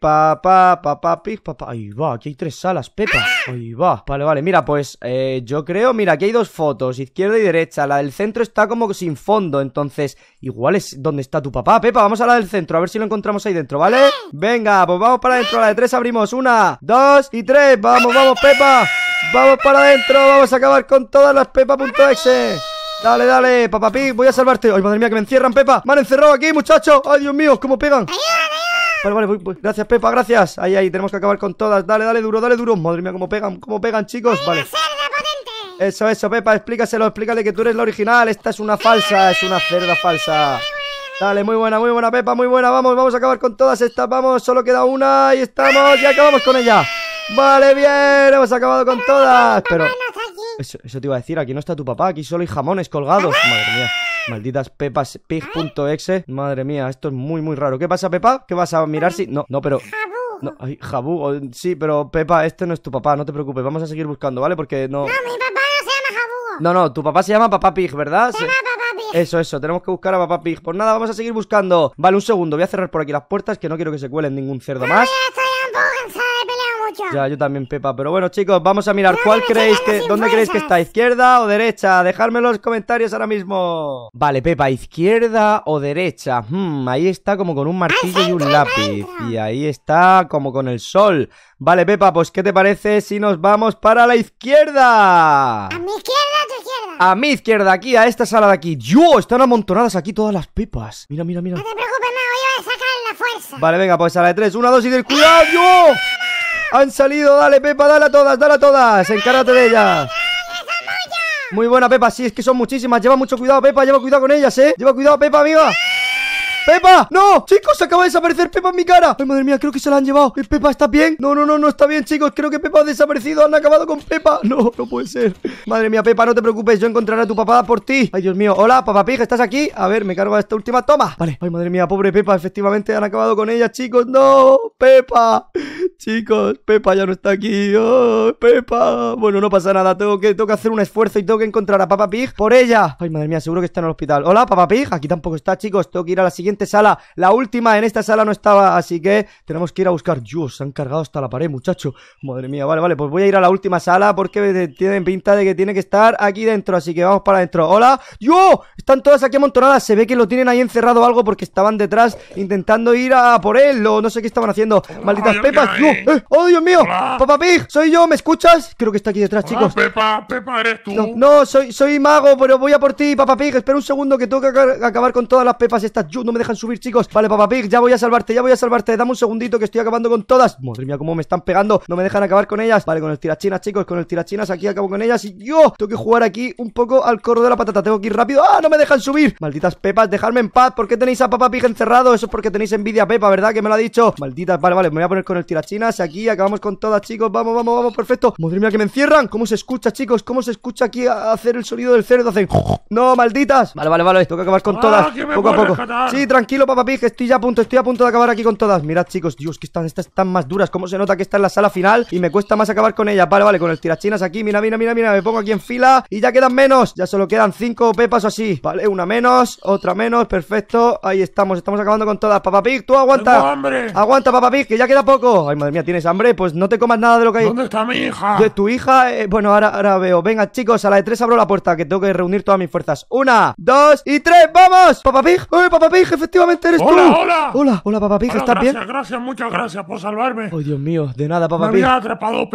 papá, papá papá. Ahí va, aquí hay tres salas, Pepa. Ahí va. Vale, vale. Mira, pues eh, yo creo, mira, aquí hay dos fotos, izquierda y derecha. La del centro está como sin fondo, entonces igual es donde está tu papá, Pepa. Vamos a la del centro, a ver si lo encontramos ahí dentro, ¿vale? Venga, pues vamos para adentro. La de tres abrimos. Una, dos y tres. Vamos, vamos, Pepa. Vamos para adentro. Vamos a acabar con todas las Pepa.exe. Dale, dale, papá Pig, voy a salvarte. Ay, madre mía, que me encierran, Pepa. Me han encerrado aquí, muchachos. Ay, Dios mío, cómo pegan. Vale, vale, Gracias, Pepa, gracias. Ahí, ahí, tenemos que acabar con todas. Dale, dale, duro, dale, duro. Madre mía, cómo pegan, cómo pegan, chicos. Vale. Eso, eso, Pepa, explícaselo, explícale que tú eres la original. Esta es una falsa, es una cerda falsa. Dale, muy buena, muy buena, Pepa, muy buena. Vamos, vamos a acabar con todas estas. Vamos, solo queda una y estamos. Ya acabamos con ella. Vale, bien, hemos acabado con todas. Pero. Eso, eso te iba a decir, aquí no está tu papá, aquí solo hay jamones colgados. Madre mía. Malditas pepas pig.exe. Madre mía, esto es muy, muy raro. ¿Qué pasa, Pepa? ¿Qué vas a mirar si...? No, no, pero... No, ay, Jabú, sí, pero Pepa, este no es tu papá, no te preocupes, vamos a seguir buscando, ¿vale? Porque no... No, mi papá no se llama Jabú. No, no, tu papá se llama Papá Pig, ¿verdad? Se llama Papá Pig. Eso, eso, tenemos que buscar a Papá Pig. Por pues nada, vamos a seguir buscando. Vale, un segundo, voy a cerrar por aquí las puertas que no quiero que se cuelen ningún cerdo más. Ya, yo también, Pepa. Pero bueno, chicos, vamos a mirar cuál creéis que. ¿Dónde creéis que está? ¿Izquierda o derecha? Dejadme en los comentarios ahora mismo. Vale, Pepa, ¿izquierda o derecha? Hmm, ahí está como con un martillo y un lápiz. Y ahí está como con el sol. Vale, Pepa, pues ¿qué te parece si nos vamos para la izquierda? A mi izquierda, a tu izquierda. A mi izquierda, aquí, a esta sala de aquí. ¡Yo! Están amontonadas aquí todas las pepas. Mira, mira, mira. No te preocupes, no, voy a sacar la fuerza. Vale, venga, pues a la de tres. Una, dos y del cuidado. ¡yo! ¡Ah, han salido, dale, Pepa, dale a todas, dale a todas. encárate de ellas. Muy buena, Pepa. Sí, es que son muchísimas. Lleva mucho cuidado, Pepa. Lleva cuidado con ellas, ¿eh? Lleva cuidado, Pepa, amiga. ¡Pepa! ¡No! ¡Chicos! ¡Acaba de desaparecer Pepa en mi cara! ¡Ay, madre mía! Creo que se la han llevado. ¿Pepa está bien? No, no, no, no está bien, chicos. Creo que Pepa ha desaparecido. Han acabado con Pepa. No, no puede ser. Madre mía, Pepa, no te preocupes. Yo encontraré a tu papá por ti. Ay, Dios mío. Hola, papá Pig, ¿estás aquí? A ver, me cargo de esta última. Toma. Vale. Ay, madre mía, pobre Pepa. Efectivamente han acabado con ella, chicos. ¡No! ¡Pepa! Chicos, Pepa ya no está aquí. ¡Oh, Pepa! Bueno, no pasa nada. Tengo que, tengo hacer un esfuerzo y tengo que encontrar a Papa Pig por ella. Ay, madre mía, seguro que está en el hospital. Hola, Papa Pig. Aquí tampoco está, chicos. Tengo que ir a la siguiente sala, la última, en esta sala no estaba, así que tenemos que ir a buscar. yo se han cargado hasta la pared, muchacho. Madre mía, vale, vale, pues voy a ir a la última sala porque tienen pinta de que tiene que estar aquí dentro, así que vamos para adentro. ¡Hola! ¡Yo! Están todas aquí amontonadas, se ve que lo tienen ahí encerrado algo porque estaban detrás intentando ir a por él o no sé qué estaban haciendo. ¡Malditas pepas! ¡Oh, eh, ¡Oh, Dios mío! ¡Papá Pig! ¿Soy yo? ¿Me escuchas? Creo que está aquí detrás, chicos. No, soy, soy mago, pero voy a por ti, Papá Pig. Espera un segundo que tengo que acabar con todas las pepas estas. Yo, no me dejan subir, chicos Vale, Papá Pig, ya voy a salvarte, ya voy a salvarte Dame un segundito que estoy acabando con todas Madre mía, cómo me están pegando, no me dejan acabar con ellas Vale, con el tirachinas, chicos, con el tirachinas Aquí acabo con ellas y yo tengo que jugar aquí Un poco al corro de la patata, tengo que ir rápido ¡Ah, no me dejan subir! Malditas pepas, dejadme en paz ¿Por qué tenéis a Papá Pig encerrado? Eso es porque tenéis envidia Pepa, ¿verdad? Que me lo ha dicho Malditas, vale, vale, me voy a poner con el tirachinas Aquí acabamos con todas, chicos, vamos, vamos, vamos, perfecto Madre mía, que me encierran, ¿cómo se escucha, chicos? ¿Cómo se escucha aquí hacer el sonido del cerdo? No, malditas Vale, vale, vale, tengo que acabar con ah, todas Poco a poco tranquilo, papá Pig, estoy ya a punto, estoy a punto de acabar aquí con todas Mirad, chicos, Dios, que están, estas están más duras Cómo se nota que está en la sala final y me cuesta más acabar con ellas Vale, vale, con el tirachinas aquí, mira, mira, mira, mira Me pongo aquí en fila y ya quedan menos Ya solo quedan cinco pepas o así Vale, una menos, otra menos, perfecto Ahí estamos, estamos acabando con todas Papá Pig, tú aguanta hambre. Aguanta, papá Pig, que ya queda poco Ay, madre mía, ¿tienes hambre? Pues no te comas nada de lo que hay ¿Dónde está mi hija? De tu hija, eh, bueno, ahora, ahora veo Venga, chicos, a la de tres abro la puerta Que tengo que reunir todas mis fuerzas Una, dos y tres, ¡vamos! Papá Pig, ¡Uy, papá efectivamente eres tú. Hola, hola. Hola, papá Pig, ¿estás bien? Gracias, muchas gracias por salvarme. Oh, Dios mío, de nada, papá Pig. atrapado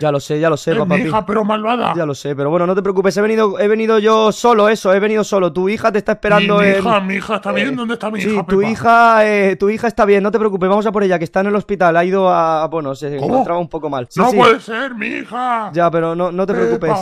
Ya lo sé, ya lo sé, papá mi hija, pero malvada. Ya lo sé, pero bueno, no te preocupes, he venido, he venido yo solo, eso, he venido solo. Tu hija te está esperando mi, hija, mi hija está bien, eh, ¿dónde está mi hija, tu hija, eh, tu hija está bien, no te preocupes, vamos a por ella, que está en el hospital, ha ido a... Bueno, se encontraba un poco mal. no puede ser, mi hija. Ya, pero no, no te preocupes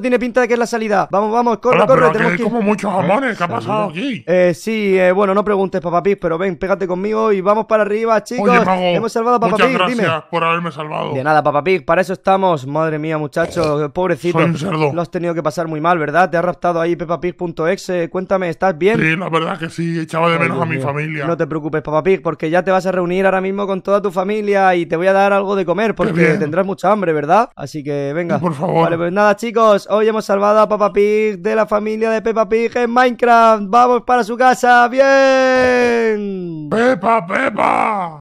tiene pinta de que es la salida. Vamos, vamos, corre, corre. tenemos que... como muchos ¿qué ha eh, pasado aquí? Eh, sí, eh, bueno, no preguntes, Papá pero ven, pégate conmigo y vamos para arriba, chicos. Hemos salvado a Papá muchas gracias por haberme salvado. De nada, Papá para eso estamos. Madre mía, muchachos, pobrecito. Soy un Lo has tenido que pasar muy mal, ¿verdad? Te ha raptado ahí, pepapip.exe Cuéntame, ¿estás bien? Sí, la verdad que sí, echaba de menos a mi familia. No te preocupes, Papá porque ya te vas a reunir ahora mismo con toda tu familia y te voy a dar algo de comer porque tendrás mucha hambre, ¿verdad? Así que venga. Por favor. Vale, pues nada, chicos, Hoy hemos salvado a Papa Pig de la familia de Peppa Pig en Minecraft. ¡Vamos para su casa! ¡Bien! ¡Pepa, Pepa!